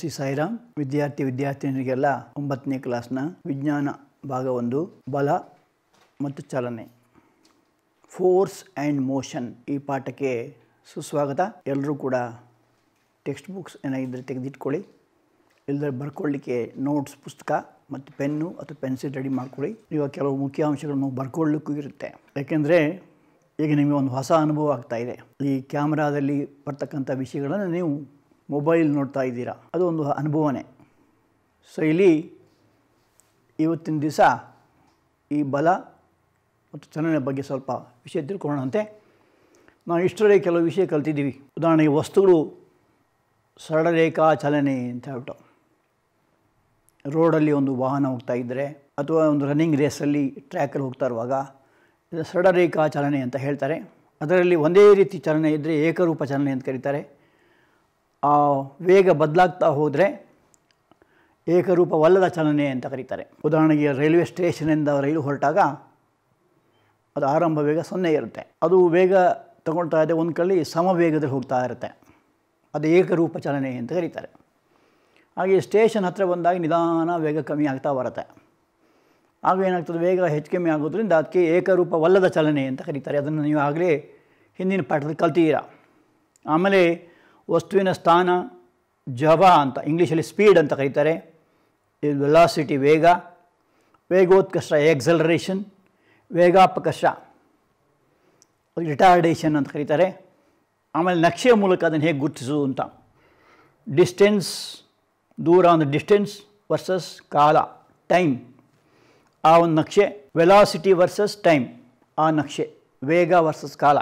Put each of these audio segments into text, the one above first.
C Sairam ವಿದ್ಯಾರ್ಥಿ ವಿದ್ಯಾರ್ಥಿನಿಗೆಲ್ಲ ಒಂಬತ್ತನೇ ಕ್ಲಾಸ್ನ ವಿಜ್ಞಾನ ಭಾಗ ಒಂದು ಬಲ ಮತ್ತು ಚಲನೆ ಫೋರ್ಸ್ ಆ್ಯಂಡ್ ಮೋಷನ್ ಈ ಪಾಠಕ್ಕೆ ಸುಸ್ವಾಗತ ಎಲ್ಲರೂ ಕೂಡ ಟೆಕ್ಸ್ಟ್ ಬುಕ್ಸ್ ಏನಾಗಿದ್ದರೆ ತೆಗೆದಿಟ್ಕೊಳ್ಳಿ ಇಲ್ಲದ್ರೆ ಬರ್ಕೊಳ್ಳಿಕ್ಕೆ ನೋಟ್ಸ್ ಪುಸ್ತಕ ಮತ್ತು ಪೆನ್ನು ಅಥವಾ ಪೆನ್ಸಿಲ್ ರೆಡಿ ಮಾಡ್ಕೊಳ್ಳಿ ಇವಾಗ ಕೆಲವು ಮುಖ್ಯ ಅಂಶಗಳನ್ನು ಬರ್ಕೊಳ್ಳಿಕ್ಕೂ ಇರುತ್ತೆ ಯಾಕೆಂದರೆ ಈಗ ನಿಮಗೆ ಒಂದು ಹೊಸ ಅನುಭವ ಆಗ್ತಾಯಿದೆ ಈ ಕ್ಯಾಮ್ರಾದಲ್ಲಿ ಬರ್ತಕ್ಕಂಥ ವಿಷಯಗಳನ್ನು ನೀವು ಮೊಬೈಲ್ ನೋಡ್ತಾ ಇದ್ದೀರಾ ಅದು ಒಂದು ಅನುಭವನೇ ಸೊ ಇಲ್ಲಿ ಇವತ್ತಿನ ದಿವಸ ಈ ಬಲ ಮತ್ತು ಚಲನೆ ಬಗ್ಗೆ ಸ್ವಲ್ಪ ವಿಷಯ ತಿಳ್ಕೊಳ್ಳೋಣಂತೆ ನಾವು ಇಷ್ಟರಲ್ಲಿ ಕೆಲವು ವಿಷಯ ಕಲ್ತಿದ್ದೀವಿ ಉದಾಹರಣೆಗೆ ವಸ್ತುಗಳು ರೇಖಾ ಚಲನೆ ಅಂತ ಹೇಳ್ಬಿಟ್ಟು ರೋಡಲ್ಲಿ ಒಂದು ವಾಹನ ಹೋಗ್ತಾ ಇದ್ದರೆ ಅಥವಾ ಒಂದು ರನ್ನಿಂಗ್ ರೇಸಲ್ಲಿ ಟ್ರ್ಯಾಕಲ್ಲಿ ಹೋಗ್ತಾ ಇರುವಾಗ ರೇಖಾ ಚಲನೆ ಅಂತ ಹೇಳ್ತಾರೆ ಅದರಲ್ಲಿ ಒಂದೇ ರೀತಿ ಚಲನೆ ಇದ್ದರೆ ಏಕರೂಪ ಚಲನೆ ಅಂತ ಕರೀತಾರೆ ಆ ವೇಗ ಬದಲಾಗ್ತಾ ಹೋದರೆ ಏಕರೂಪವಲ್ಲದ ಚಲನೆ ಅಂತ ಕರೀತಾರೆ ಉದಾಹರಣೆಗೆ ರೈಲ್ವೆ ಸ್ಟೇಷನಿಂದ ರೈಲು ಹೊರಟಾಗ ಅದು ಆರಂಭ ವೇಗ ಸೊನ್ನೆ ಇರುತ್ತೆ ಅದು ವೇಗ ತಗೊಳ್ತಾ ಇದೆ ಒಂದು ಸಮ ಸಮವೇಗದಲ್ಲಿ ಹೋಗ್ತಾ ಇರುತ್ತೆ ಅದು ಏಕರೂಪ ಚಲನೆ ಅಂತ ಕರೀತಾರೆ ಹಾಗೆ ಸ್ಟೇಷನ್ ಹತ್ತಿರ ಬಂದಾಗ ನಿಧಾನ ವೇಗ ಕಮ್ಮಿ ಆಗ್ತಾ ಬರುತ್ತೆ ಆಗ ಏನಾಗ್ತದೆ ವೇಗ ಹೆಚ್ಚು ಕಮ್ಮಿ ಆಗೋದ್ರಿಂದ ಅದಕ್ಕೆ ಏಕರೂಪವಲ್ಲದ ಚಲನೆ ಅಂತ ಕರೀತಾರೆ ಅದನ್ನು ನೀವು ಆಗಲೇ ಹಿಂದಿನ ಪಾಠದಲ್ಲಿ ಕಲ್ತೀರ ಆಮೇಲೆ ವಸ್ತುವಿನ ಸ್ಥಾನ ಜವ ಅಂತ ಇಂಗ್ಲೀಷಲ್ಲಿ ಸ್ಪೀಡ್ ಅಂತ ಕರೀತಾರೆ ಇದು ವೆಲಾಸಿಟಿ ವೇಗ ವೇಗೋತ್ಕರ್ಷ ಎಕ್ಸಲರೇಷನ್ ವೇಗಾಪಕರ್ಷ ರಿಟಾರ್ಡೇಷನ್ ಅಂತ ಕರೀತಾರೆ ಆಮೇಲೆ ನಕ್ಷೆಯ ಮೂಲಕ ಅದನ್ನು ಹೇಗೆ ಗುರುತಿಸೋದು ಅಂತ ಡಿಸ್ಟೆನ್ಸ್ ದೂರ ಅಂದರೆ ಡಿಸ್ಟೆನ್ಸ್ ವರ್ಸಸ್ ಕಾಲ ಟೈಮ್ ಆ ಒಂದು ನಕ್ಷೆ ವೆಲಾಸಿಟಿ ವರ್ಸಸ್ ಟೈಮ್ ಆ ನಕ್ಷೆ ವೇಗ ವರ್ಸಸ್ ಕಾಲ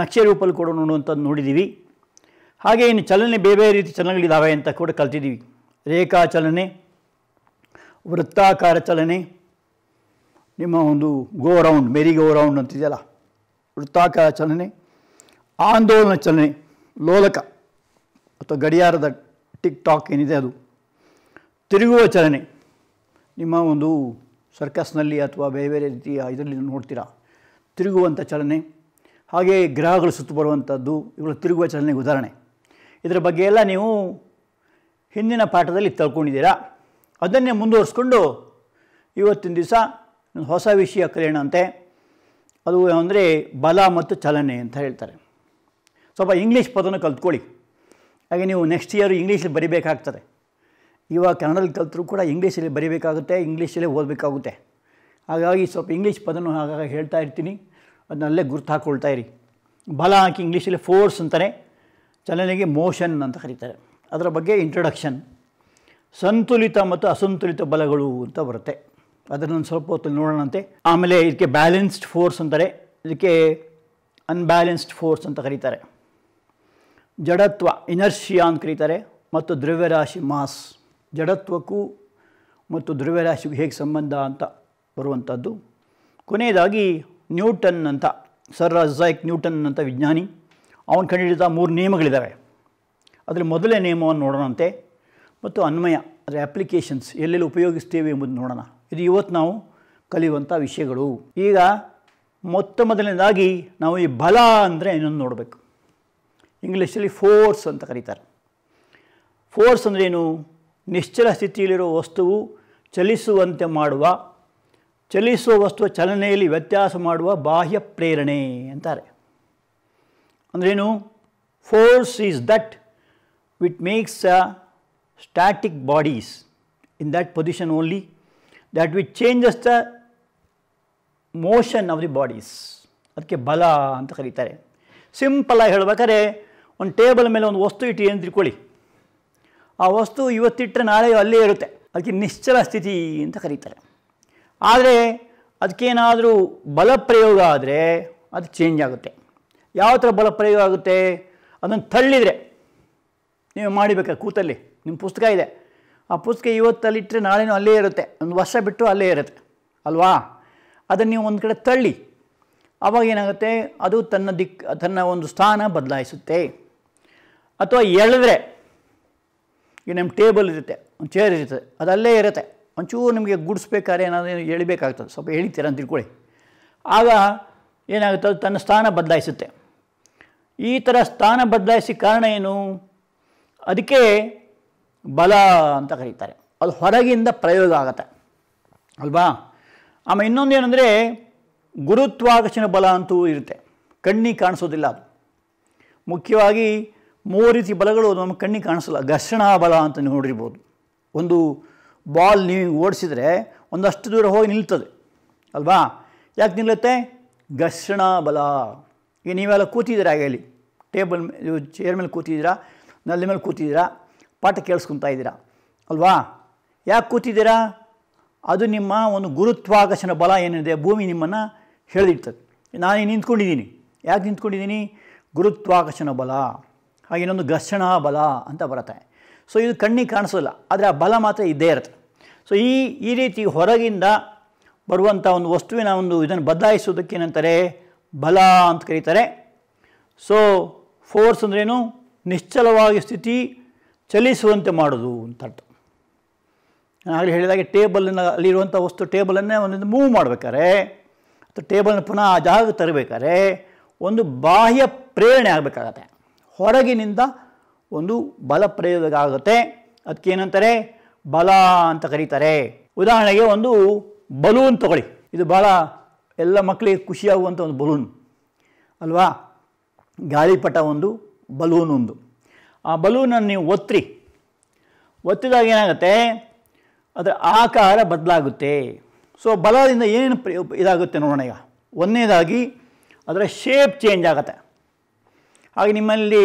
ನಕ್ಷೆ ರೂಪದಲ್ಲಿ ಕೂಡ ನೋಡುವಂಥದ್ದು ನೋಡಿದ್ದೀವಿ ಹಾಗೆ ಇನ್ನು ಚಲನೆ ಬೇರೆ ಬೇರೆ ರೀತಿ ಚಲನಗಳಿದ್ದಾವೆ ಅಂತ ಕೂಡ ಕಲ್ತಿದ್ದೀವಿ ರೇಖಾ ಚಲನೆ ವೃತ್ತಾಕಾರ ಚಲನೆ ನಿಮ್ಮ ಒಂದು ಗೋ ರೌಂಡ್ ಮೆರಿ ಗೋ ರೌಂಡ್ ಅಂತಿದೆಯಲ್ಲ ವೃತ್ತಾಕಾರ ಚಲನೆ ಆಂದೋಲನ ಚಲನೆ ಲೋಲಕ ಅಥವಾ ಗಡಿಯಾರದ ಟಿಕ್ ಟಾಕ್ ಏನಿದೆ ಅದು ತಿರುಗುವ ಚಲನೆ ನಿಮ್ಮ ಒಂದು ಸರ್ಕಸ್ನಲ್ಲಿ ಅಥವಾ ಬೇರೆ ಬೇರೆ ರೀತಿಯ ಇದರಲ್ಲಿ ನೋಡ್ತೀರಾ ತಿರುಗುವಂಥ ಚಲನೆ ಹಾಗೆ ಗ್ರಹಗಳು ಸುತ್ತು ಬರುವಂಥದ್ದು ಇವುಗಳ ತಿರುಗುವ ಚಲನೆಗೆ ಉದಾಹರಣೆ ಇದರ ಬಗ್ಗೆ ಎಲ್ಲ ನೀವು ಹಿಂದಿನ ಪಾಠದಲ್ಲಿ ತಳ್ಕೊಂಡಿದ್ದೀರಾ ಅದನ್ನೇ ಮುಂದುವರಿಸ್ಕೊಂಡು ಇವತ್ತಿನ ದಿವಸ ಹೊಸ ವಿಷಯ ಅಂತೆ ಅದು ಅಂದರೆ ಬಲ ಮತ್ತು ಚಲನೆ ಅಂತ ಹೇಳ್ತಾರೆ ಸ್ವಲ್ಪ ಇಂಗ್ಲೀಷ್ ಪದನ ಕಲ್ತ್ಕೊಳ್ಳಿ ಹಾಗೆ ನೀವು ನೆಕ್ಸ್ಟ್ ಇಯರ್ ಇಂಗ್ಲೀಷಲ್ಲಿ ಬರಿಬೇಕಾಗ್ತದೆ ಇವಾಗ ಕನ್ನಡದಲ್ಲಿ ಕಲ್ತರೂ ಕೂಡ ಇಂಗ್ಲೀಷಲ್ಲಿ ಬರಿಬೇಕಾಗುತ್ತೆ ಇಂಗ್ಲೀಷಲ್ಲೇ ಓದಬೇಕಾಗುತ್ತೆ ಹಾಗಾಗಿ ಸ್ವಲ್ಪ ಇಂಗ್ಲೀಷ್ ಪದನೂ ಹಾಗಾಗಿ ಹೇಳ್ತಾ ಇರ್ತೀನಿ ಅದನ್ನಲ್ಲೇ ಗುರ್ತು ಹಾಕ್ಕೊಳ್ತಾ ಇರಿ ಬಲ ಹಾಕಿ ಇಂಗ್ಲೀಷಲ್ಲಿ ಫೋರ್ಸ್ ಅಂತಾನೆ ಚಲನೆಗೆ ಮೋಷನ್ ಅಂತ ಕರೀತಾರೆ ಅದರ ಬಗ್ಗೆ ಇಂಟ್ರೊಡಕ್ಷನ್ ಸಂತುಲಿತ ಮತ್ತು ಅಸಂತುಲಿತ ಬಲಗಳು ಅಂತ ಬರುತ್ತೆ ಅದನ್ನು ಸ್ವಲ್ಪ ಹೊತ್ತು ನೋಡೋಣಂತೆ ಆಮೇಲೆ ಇದಕ್ಕೆ ಬ್ಯಾಲೆನ್ಸ್ಡ್ ಫೋರ್ಸ್ ಅಂತಾರೆ ಇದಕ್ಕೆ ಅನ್ಬ್ಯಾಲೆನ್ಸ್ಡ್ ಫೋರ್ಸ್ ಅಂತ ಕರೀತಾರೆ ಜಡತ್ವ ಇನರ್ಷಿಯಾ ಅಂತ ಕರೀತಾರೆ ಮತ್ತು ದ್ರವ್ಯರಾಶಿ ಮಾಸ್ ಜಡತ್ವಕ್ಕೂ ಮತ್ತು ದ್ರವ್ಯರಾಶಿಗೂ ಹೇಗೆ ಸಂಬಂಧ ಅಂತ ಬರುವಂಥದ್ದು ಕೊನೆಯದಾಗಿ ನ್ಯೂಟನ್ ಅಂತ ಸರ್ ಅಜಾಯ್ಕ್ ನ್ಯೂಟನ್ ಅಂತ ವಿಜ್ಞಾನಿ ಅವನು ಕಂಡುಹಿಡಿದ ಮೂರು ನಿಯಮಗಳಿದ್ದಾವೆ ಅದರಲ್ಲಿ ಮೊದಲೇ ನಿಯಮವನ್ನು ನೋಡೋಣಂತೆ ಮತ್ತು ಅನ್ವಯ ಅಂದರೆ ಅಪ್ಲಿಕೇಶನ್ಸ್ ಎಲ್ಲೆಲ್ಲಿ ಉಪಯೋಗಿಸ್ತೇವೆ ಎಂಬುದು ನೋಡೋಣ ಇದು ಇವತ್ತು ನಾವು ಕಲಿಯುವಂಥ ವಿಷಯಗಳು ಈಗ ಮೊತ್ತ ಮೊದಲನೇದಾಗಿ ನಾವು ಈ ಬಲ ಅಂದರೆ ಇನ್ನೊಂದು ನೋಡಬೇಕು ಇಂಗ್ಲೀಷಲ್ಲಿ ಫೋರ್ಸ್ ಅಂತ ಕರೀತಾರೆ ಫೋರ್ಸ್ ಏನು ನಿಶ್ಚಲ ಸ್ಥಿತಿಯಲ್ಲಿರುವ ವಸ್ತುವು ಚಲಿಸುವಂತೆ ಮಾಡುವ ಚಲಿಸುವ ವಸ್ತುವ ಚಲನೆಯಲ್ಲಿ ವ್ಯತ್ಯಾಸ ಮಾಡುವ ಬಾಹ್ಯ ಪ್ರೇರಣೆ ಅಂತಾರೆ ಅಂದ್ರೇನು force is that which makes a static bodies in that position only that which changes the motion of the bodies ಅದಕ್ಕೆ ಬಲ ಅಂತ ಕರೀತಾರೆ ಆಗಿ ಹೇಳ್ಬೇಕಾದ್ರೆ ಒಂದು ಟೇಬಲ್ ಮೇಲೆ ಒಂದು ವಸ್ತು ಇಟ್ಟು ಏನು ತಿಳ್ಕೊಳ್ಳಿ ಆ ವಸ್ತು ಇವತ್ತಿಟ್ಟರೆ ನಾಳೆ ಅಲ್ಲೇ ಇರುತ್ತೆ ಅದಕ್ಕೆ ನಿಶ್ಚಲ ಸ್ಥಿತಿ ಅಂತ ಕರೀತಾರೆ ಆದರೆ ಅದಕ್ಕೇನಾದರೂ ಬಲ ಪ್ರಯೋಗ ಆದರೆ ಅದು ಚೇಂಜ್ ಆಗುತ್ತೆ ಯಾವ ಥರ ಬಲ ಪ್ರಯೋಗ ಆಗುತ್ತೆ ಅದನ್ನು ತಳ್ಳಿದರೆ ನೀವು ಮಾಡಿಬೇಕು ಕೂತಲ್ಲಿ ನಿಮ್ಮ ಪುಸ್ತಕ ಇದೆ ಆ ಪುಸ್ತಕ ಇವತ್ತಲ್ಲಿಟ್ಟರೆ ನಾಳೆನೂ ಅಲ್ಲೇ ಇರುತ್ತೆ ಒಂದು ವರ್ಷ ಬಿಟ್ಟು ಅಲ್ಲೇ ಇರುತ್ತೆ ಅಲ್ವಾ ಅದನ್ನು ನೀವು ಒಂದು ಕಡೆ ತಳ್ಳಿ ಆವಾಗ ಏನಾಗುತ್ತೆ ಅದು ತನ್ನ ದಿಕ್ ತನ್ನ ಒಂದು ಸ್ಥಾನ ಬದಲಾಯಿಸುತ್ತೆ ಅಥವಾ ಎಳೆದ್ರೆ ಈಗ ನಿಮ್ಮ ಟೇಬಲ್ ಇರುತ್ತೆ ಒಂದು ಚೇರ್ ಇರುತ್ತೆ ಅದು ಅಲ್ಲೇ ಇರುತ್ತೆ ಒಂಚೂರು ನಿಮಗೆ ಗುಡಿಸ್ಬೇಕಾದ್ರೆ ಏನಾದರೂ ಎಳಿಬೇಕಾಗ್ತದೆ ಸ್ವಲ್ಪ ಎಳಿತೀರ ಅಂತ ತಿಳ್ಕೊಳ್ಳಿ ಆಗ ಏನಾಗುತ್ತೆ ಅದು ತನ್ನ ಸ್ಥಾನ ಬದಲಾಯಿಸುತ್ತೆ ಈ ಥರ ಸ್ಥಾನ ಬದಲಾಯಿಸಿ ಕಾರಣ ಏನು ಅದಕ್ಕೆ ಬಲ ಅಂತ ಕರೀತಾರೆ ಅದು ಹೊರಗಿಂದ ಪ್ರಯೋಗ ಆಗತ್ತೆ ಅಲ್ವಾ ಆಮೇಲೆ ಇನ್ನೊಂದು ಏನಂದರೆ ಗುರುತ್ವಾಕರ್ಷಣ ಬಲ ಅಂತೂ ಇರುತ್ತೆ ಕಣ್ಣಿಗೆ ಕಾಣಿಸೋದಿಲ್ಲ ಅದು ಮುಖ್ಯವಾಗಿ ಮೂರು ರೀತಿ ಬಲಗಳು ನಮ್ಮ ಕಣ್ಣಿಗೆ ಕಾಣಿಸಲ್ಲ ಘರ್ಷಣಾ ಬಲ ಅಂತ ನೋಡಿರ್ಬೋದು ಒಂದು ಬಾಲ್ ನೀವು ಓಡಿಸಿದರೆ ಒಂದಷ್ಟು ದೂರ ಹೋಗಿ ನಿಲ್ತದೆ ಅಲ್ವಾ ಯಾಕೆ ನಿಲ್ಲುತ್ತೆ ಘರ್ಷಣಾ ಬಲ ಈಗ ನೀವೆಲ್ಲ ಕೂತಿದ್ದೀರಾ ಆಗಲಿ ಟೇಬಲ್ ಮೇಲೆ ಚೇರ್ ಮೇಲೆ ಕೂತಿದ್ದೀರಾ ನಲ್ಲಿ ಮೇಲೆ ಕೂತಿದ್ದೀರಾ ಪಾಠ ಕೇಳಿಸ್ಕೊತಾ ಇದ್ದೀರಾ ಅಲ್ವಾ ಯಾಕೆ ಕೂತಿದ್ದೀರಾ ಅದು ನಿಮ್ಮ ಒಂದು ಗುರುತ್ವಾಕರ್ಷಣ ಬಲ ಏನಿದೆ ಭೂಮಿ ನಿಮ್ಮನ್ನು ಹೇಳಿರ್ತದೆ ನಾನು ನಿಂತ್ಕೊಂಡಿದ್ದೀನಿ ಯಾಕೆ ನಿಂತ್ಕೊಂಡಿದ್ದೀನಿ ಗುರುತ್ವಾಕರ್ಷಣ ಬಲ ಹಾಗೆ ಇನ್ನೊಂದು ಘರ್ಷಣ ಬಲ ಅಂತ ಬರುತ್ತೆ ಸೊ ಇದು ಕಣ್ಣಿಗೆ ಕಾಣಿಸೋಲ್ಲ ಆದರೆ ಆ ಬಲ ಮಾತ್ರ ಇದ್ದೇ ಇರುತ್ತೆ ಸೊ ಈ ಈ ರೀತಿ ಹೊರಗಿಂದ ಬರುವಂಥ ಒಂದು ವಸ್ತುವಿನ ಒಂದು ಇದನ್ನು ಬದಲಾಯಿಸೋದಕ್ಕೇನಂತಾರೆ ಏನಂತಾರೆ ಬಲ ಅಂತ ಕರೀತಾರೆ ಸೊ ಫೋರ್ಸ್ ಅಂದ್ರೇನು ನಿಶ್ಚಲವಾಗಿ ಸ್ಥಿತಿ ಚಲಿಸುವಂತೆ ಮಾಡೋದು ಅಂತ ಅರ್ಥ ನಾನು ಆಗಲೇ ಹೇಳಿದಾಗೆ ಟೇಬಲನ್ನು ಅಲ್ಲಿರುವಂಥ ವಸ್ತು ಟೇಬಲನ್ನೇ ಒಂದೊಂದು ಮೂವ್ ಮಾಡಬೇಕಾದ್ರೆ ಅಥವಾ ಟೇಬಲ್ನ ಪುನಃ ಆ ಜಾಗಕ್ಕೆ ತರಬೇಕಾದ್ರೆ ಒಂದು ಬಾಹ್ಯ ಪ್ರೇರಣೆ ಆಗಬೇಕಾಗತ್ತೆ ಹೊರಗಿನಿಂದ ಒಂದು ಬಲ ಪ್ರಯೋಗ ಆಗುತ್ತೆ ಅದಕ್ಕೆ ಏನಂತಾರೆ ಬಲ ಅಂತ ಕರೀತಾರೆ ಉದಾಹರಣೆಗೆ ಒಂದು ಬಲೂನ್ ತಗೊಳ್ಳಿ ಇದು ಭಾಳ ಎಲ್ಲ ಮಕ್ಕಳಿಗೆ ಖುಷಿಯಾಗುವಂಥ ಒಂದು ಬಲೂನ್ ಅಲ್ವಾ ಗಾಳಿಪಟ ಒಂದು ಬಲೂನ್ ಒಂದು ಆ ಬಲೂನನ್ನು ನೀವು ಒತ್ತಿರಿ ಒತ್ತಿದಾಗ ಏನಾಗುತ್ತೆ ಅದರ ಆಕಾರ ಬದಲಾಗುತ್ತೆ ಸೊ ಬಲದಿಂದ ಏನು ಇದಾಗುತ್ತೆ ನೋಡೋಣ ಈಗ ಒಂದನೇದಾಗಿ ಅದರ ಶೇಪ್ ಚೇಂಜ್ ಆಗುತ್ತೆ ಹಾಗೆ ನಿಮ್ಮಲ್ಲಿ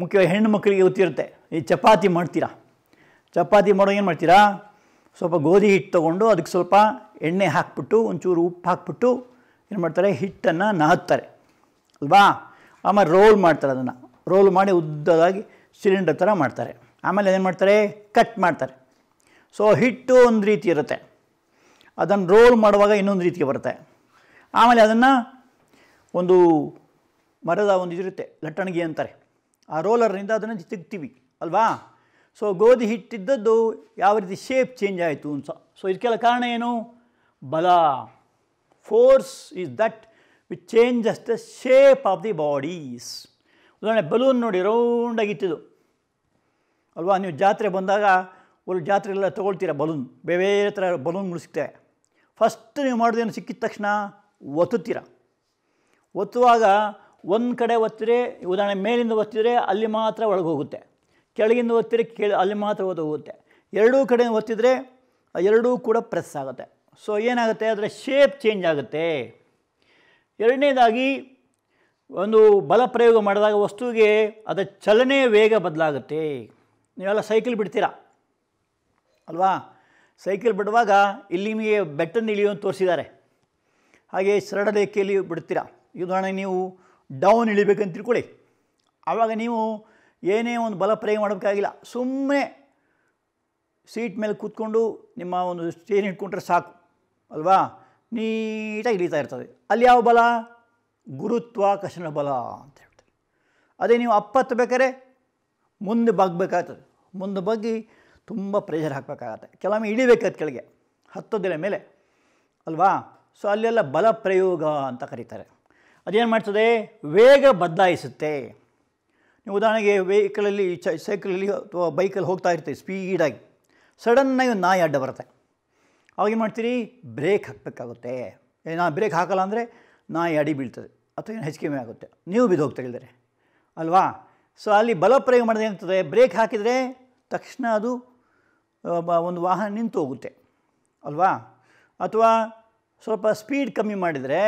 ಮುಖ್ಯ ಹೆಣ್ಣು ಮಕ್ಕಳಿಗೆ ಗೊತ್ತಿರುತ್ತೆ ಈ ಚಪಾತಿ ಮಾಡ್ತೀರಾ ಚಪಾತಿ ಮಾಡೋ ಏನು ಮಾಡ್ತೀರಾ ಸ್ವಲ್ಪ ಗೋಧಿ ಹಿಟ್ಟು ತೊಗೊಂಡು ಅದಕ್ಕೆ ಸ್ವಲ್ಪ ಎಣ್ಣೆ ಹಾಕ್ಬಿಟ್ಟು ಒಂಚೂರು ಉಪ್ಪು ಹಾಕ್ಬಿಟ್ಟು ಏನು ಮಾಡ್ತಾರೆ ಹಿಟ್ಟನ್ನು ನಾದ್ತಾರೆ ಅಲ್ವಾ ಆಮೇಲೆ ರೋಲ್ ಮಾಡ್ತಾರೆ ಅದನ್ನು ರೋಲ್ ಮಾಡಿ ಉದ್ದದಾಗಿ ಸಿಲಿಂಡರ್ ಥರ ಮಾಡ್ತಾರೆ ಆಮೇಲೆ ಏನು ಮಾಡ್ತಾರೆ ಕಟ್ ಮಾಡ್ತಾರೆ ಸೊ ಹಿಟ್ಟು ಒಂದು ರೀತಿ ಇರುತ್ತೆ ಅದನ್ನು ರೋಲ್ ಮಾಡುವಾಗ ಇನ್ನೊಂದು ರೀತಿಗೆ ಬರುತ್ತೆ ಆಮೇಲೆ ಅದನ್ನು ಒಂದು ಮರದ ಒಂದು ಇದಿರುತ್ತೆ ಲಟ್ಟಣಿಗೆ ಅಂತಾರೆ ಆ ರೋಲರ್ನಿಂದ ಅದನ್ನು ತೆಗ್ತೀವಿ ಅಲ್ವಾ ಸೊ ಗೋಧಿ ಹಿಟ್ಟಿದ್ದದ್ದು ಯಾವ ರೀತಿ ಶೇಪ್ ಚೇಂಜ್ ಆಯಿತು ಅಂತ ಸೊ ಇದಕ್ಕೆಲ್ಲ ಕಾರಣ ಏನು bala, force is that which changes the shape of the bodies. ಉದಾಹರಣೆ ಬಲೂನ್ ನೋಡಿ ರೌಂಡಾಗಿ ಅಲ್ವಾ ನೀವು ಜಾತ್ರೆ ಬಂದಾಗ ಒಳ್ಳೆ ಜಾತ್ರೆ ಎಲ್ಲ ತೊಗೊಳ್ತೀರ ಬಲೂನ್ ಬೇರೆ ಥರ ಬಲೂನ್ಗಳು ಸಿಗ್ತವೆ ಫಸ್ಟ್ ನೀವು ಮಾಡೋದೇನು ಸಿಕ್ಕಿದ ತಕ್ಷಣ ಒತ್ತುತ್ತೀರ ಒತ್ತುವಾಗ ಒಂದು ಕಡೆ ಒತ್ತಿದರೆ ಉದಾಹರಣೆ ಮೇಲಿಂದ ಒತ್ತಿದರೆ ಅಲ್ಲಿ ಮಾತ್ರ ಒಳಗೆ ಹೋಗುತ್ತೆ ಕೆಳಗಿಂದ ಒತ್ತಿದರೆ ಕೇಳಿ ಅಲ್ಲಿ ಮಾತ್ರ ಹೋಗುತ್ತೆ ಎರಡೂ ಕಡೆ ಒತ್ತಿದರೆ ಎರಡೂ ಕೂಡ ಪ್ರೆಸ್ ಆಗುತ್ತೆ ಸೊ ಏನಾಗುತ್ತೆ ಅದರ ಶೇಪ್ ಚೇಂಜ್ ಆಗುತ್ತೆ ಎರಡನೇದಾಗಿ ಒಂದು ಬಲ ಪ್ರಯೋಗ ಮಾಡಿದಾಗ ವಸ್ತುವಿಗೆ ಅದರ ಚಲನೆ ವೇಗ ಬದಲಾಗುತ್ತೆ ನೀವೆಲ್ಲ ಸೈಕಲ್ ಬಿಡ್ತೀರಾ ಅಲ್ವಾ ಸೈಕಲ್ ಬಿಡುವಾಗ ಇಲ್ಲಿ ನಿಮಗೆ ಬೆಟ್ಟನ್ನು ಅಂತ ತೋರಿಸಿದ್ದಾರೆ ಹಾಗೆ ರೇಖೆಯಲ್ಲಿ ಬಿಡ್ತೀರಾ ಉದಾಹರಣೆಗೆ ನೀವು ಡೌನ್ ಇಳಿಬೇಕಂತ ತಿಳ್ಕೊಳ್ಳಿ ಆವಾಗ ನೀವು ಏನೇ ಒಂದು ಬಲ ಪ್ರಯೋಗ ಮಾಡಬೇಕಾಗಿಲ್ಲ ಸುಮ್ಮನೆ ಸೀಟ್ ಮೇಲೆ ಕೂತ್ಕೊಂಡು ನಿಮ್ಮ ಒಂದು ಸ್ಟೇನ್ ಇಟ್ಕೊಂಡ್ರೆ ಸಾಕು ಅಲ್ವಾ ನೀಟಾಗಿ ಇಳಿತಾ ಇರ್ತದೆ ಅಲ್ಲಿ ಯಾವ ಬಲ ಗುರುತ್ವಾಕರ್ಷಣ ಬಲ ಅಂತ ಹೇಳ್ತಾರೆ ಅದೇ ನೀವು ಅಪ್ಪತ್ತು ಬೇಕಾದ್ರೆ ಮುಂದೆ ಬಗ್ಬೇಕಾಗ್ತದೆ ಮುಂದೆ ಬಗ್ಗಿ ತುಂಬ ಪ್ರೆಷರ್ ಹಾಕಬೇಕಾಗತ್ತೆ ಕೆಲವೊಮ್ಮೆ ಇಳಿಬೇಕಾದ ಕೆಳಗೆ ಹತ್ತೋದಿಲ್ಲ ಮೇಲೆ ಅಲ್ವಾ ಸೊ ಅಲ್ಲೆಲ್ಲ ಬಲ ಪ್ರಯೋಗ ಅಂತ ಕರೀತಾರೆ ಅದೇನು ಮಾಡ್ತದೆ ವೇಗ ಬದಲಾಯಿಸುತ್ತೆ ನೀವು ಉದಾಹರಣೆಗೆ ವೆಹಿಕಲಲ್ಲಿ ಸೈಕಲಲ್ಲಿ ಅಥವಾ ಬೈಕಲ್ಲಿ ಹೋಗ್ತಾ ಇರ್ತೀವಿ ಸ್ಪೀಡಾಗಿ ಸಡನ್ನಾಗಿ ನಾಯಿ ಅಡ್ಡ ಬರುತ್ತೆ ಅವಾಗ ಏನು ಮಾಡ್ತೀರಿ ಬ್ರೇಕ್ ಹಾಕಬೇಕಾಗುತ್ತೆ ನಾ ಬ್ರೇಕ್ ಹಾಕಲ್ಲ ಅಂದರೆ ನಾ ಅಡಿ ಬೀಳ್ತದೆ ಅಥವಾ ಏನು ಹೆಚ್ಚು ಕಮ್ಮಿ ಆಗುತ್ತೆ ನೀವು ಬಿದ್ದು ಹೋಗ್ತಾ ಅಲ್ವಾ ಸೊ ಅಲ್ಲಿ ಬಲಪ್ರಯೋಗ ಮಾಡಿದ್ರೆ ಬ್ರೇಕ್ ಹಾಕಿದರೆ ತಕ್ಷಣ ಅದು ಒಂದು ವಾಹನ ನಿಂತು ಹೋಗುತ್ತೆ ಅಲ್ವಾ ಅಥವಾ ಸ್ವಲ್ಪ ಸ್ಪೀಡ್ ಕಮ್ಮಿ ಮಾಡಿದರೆ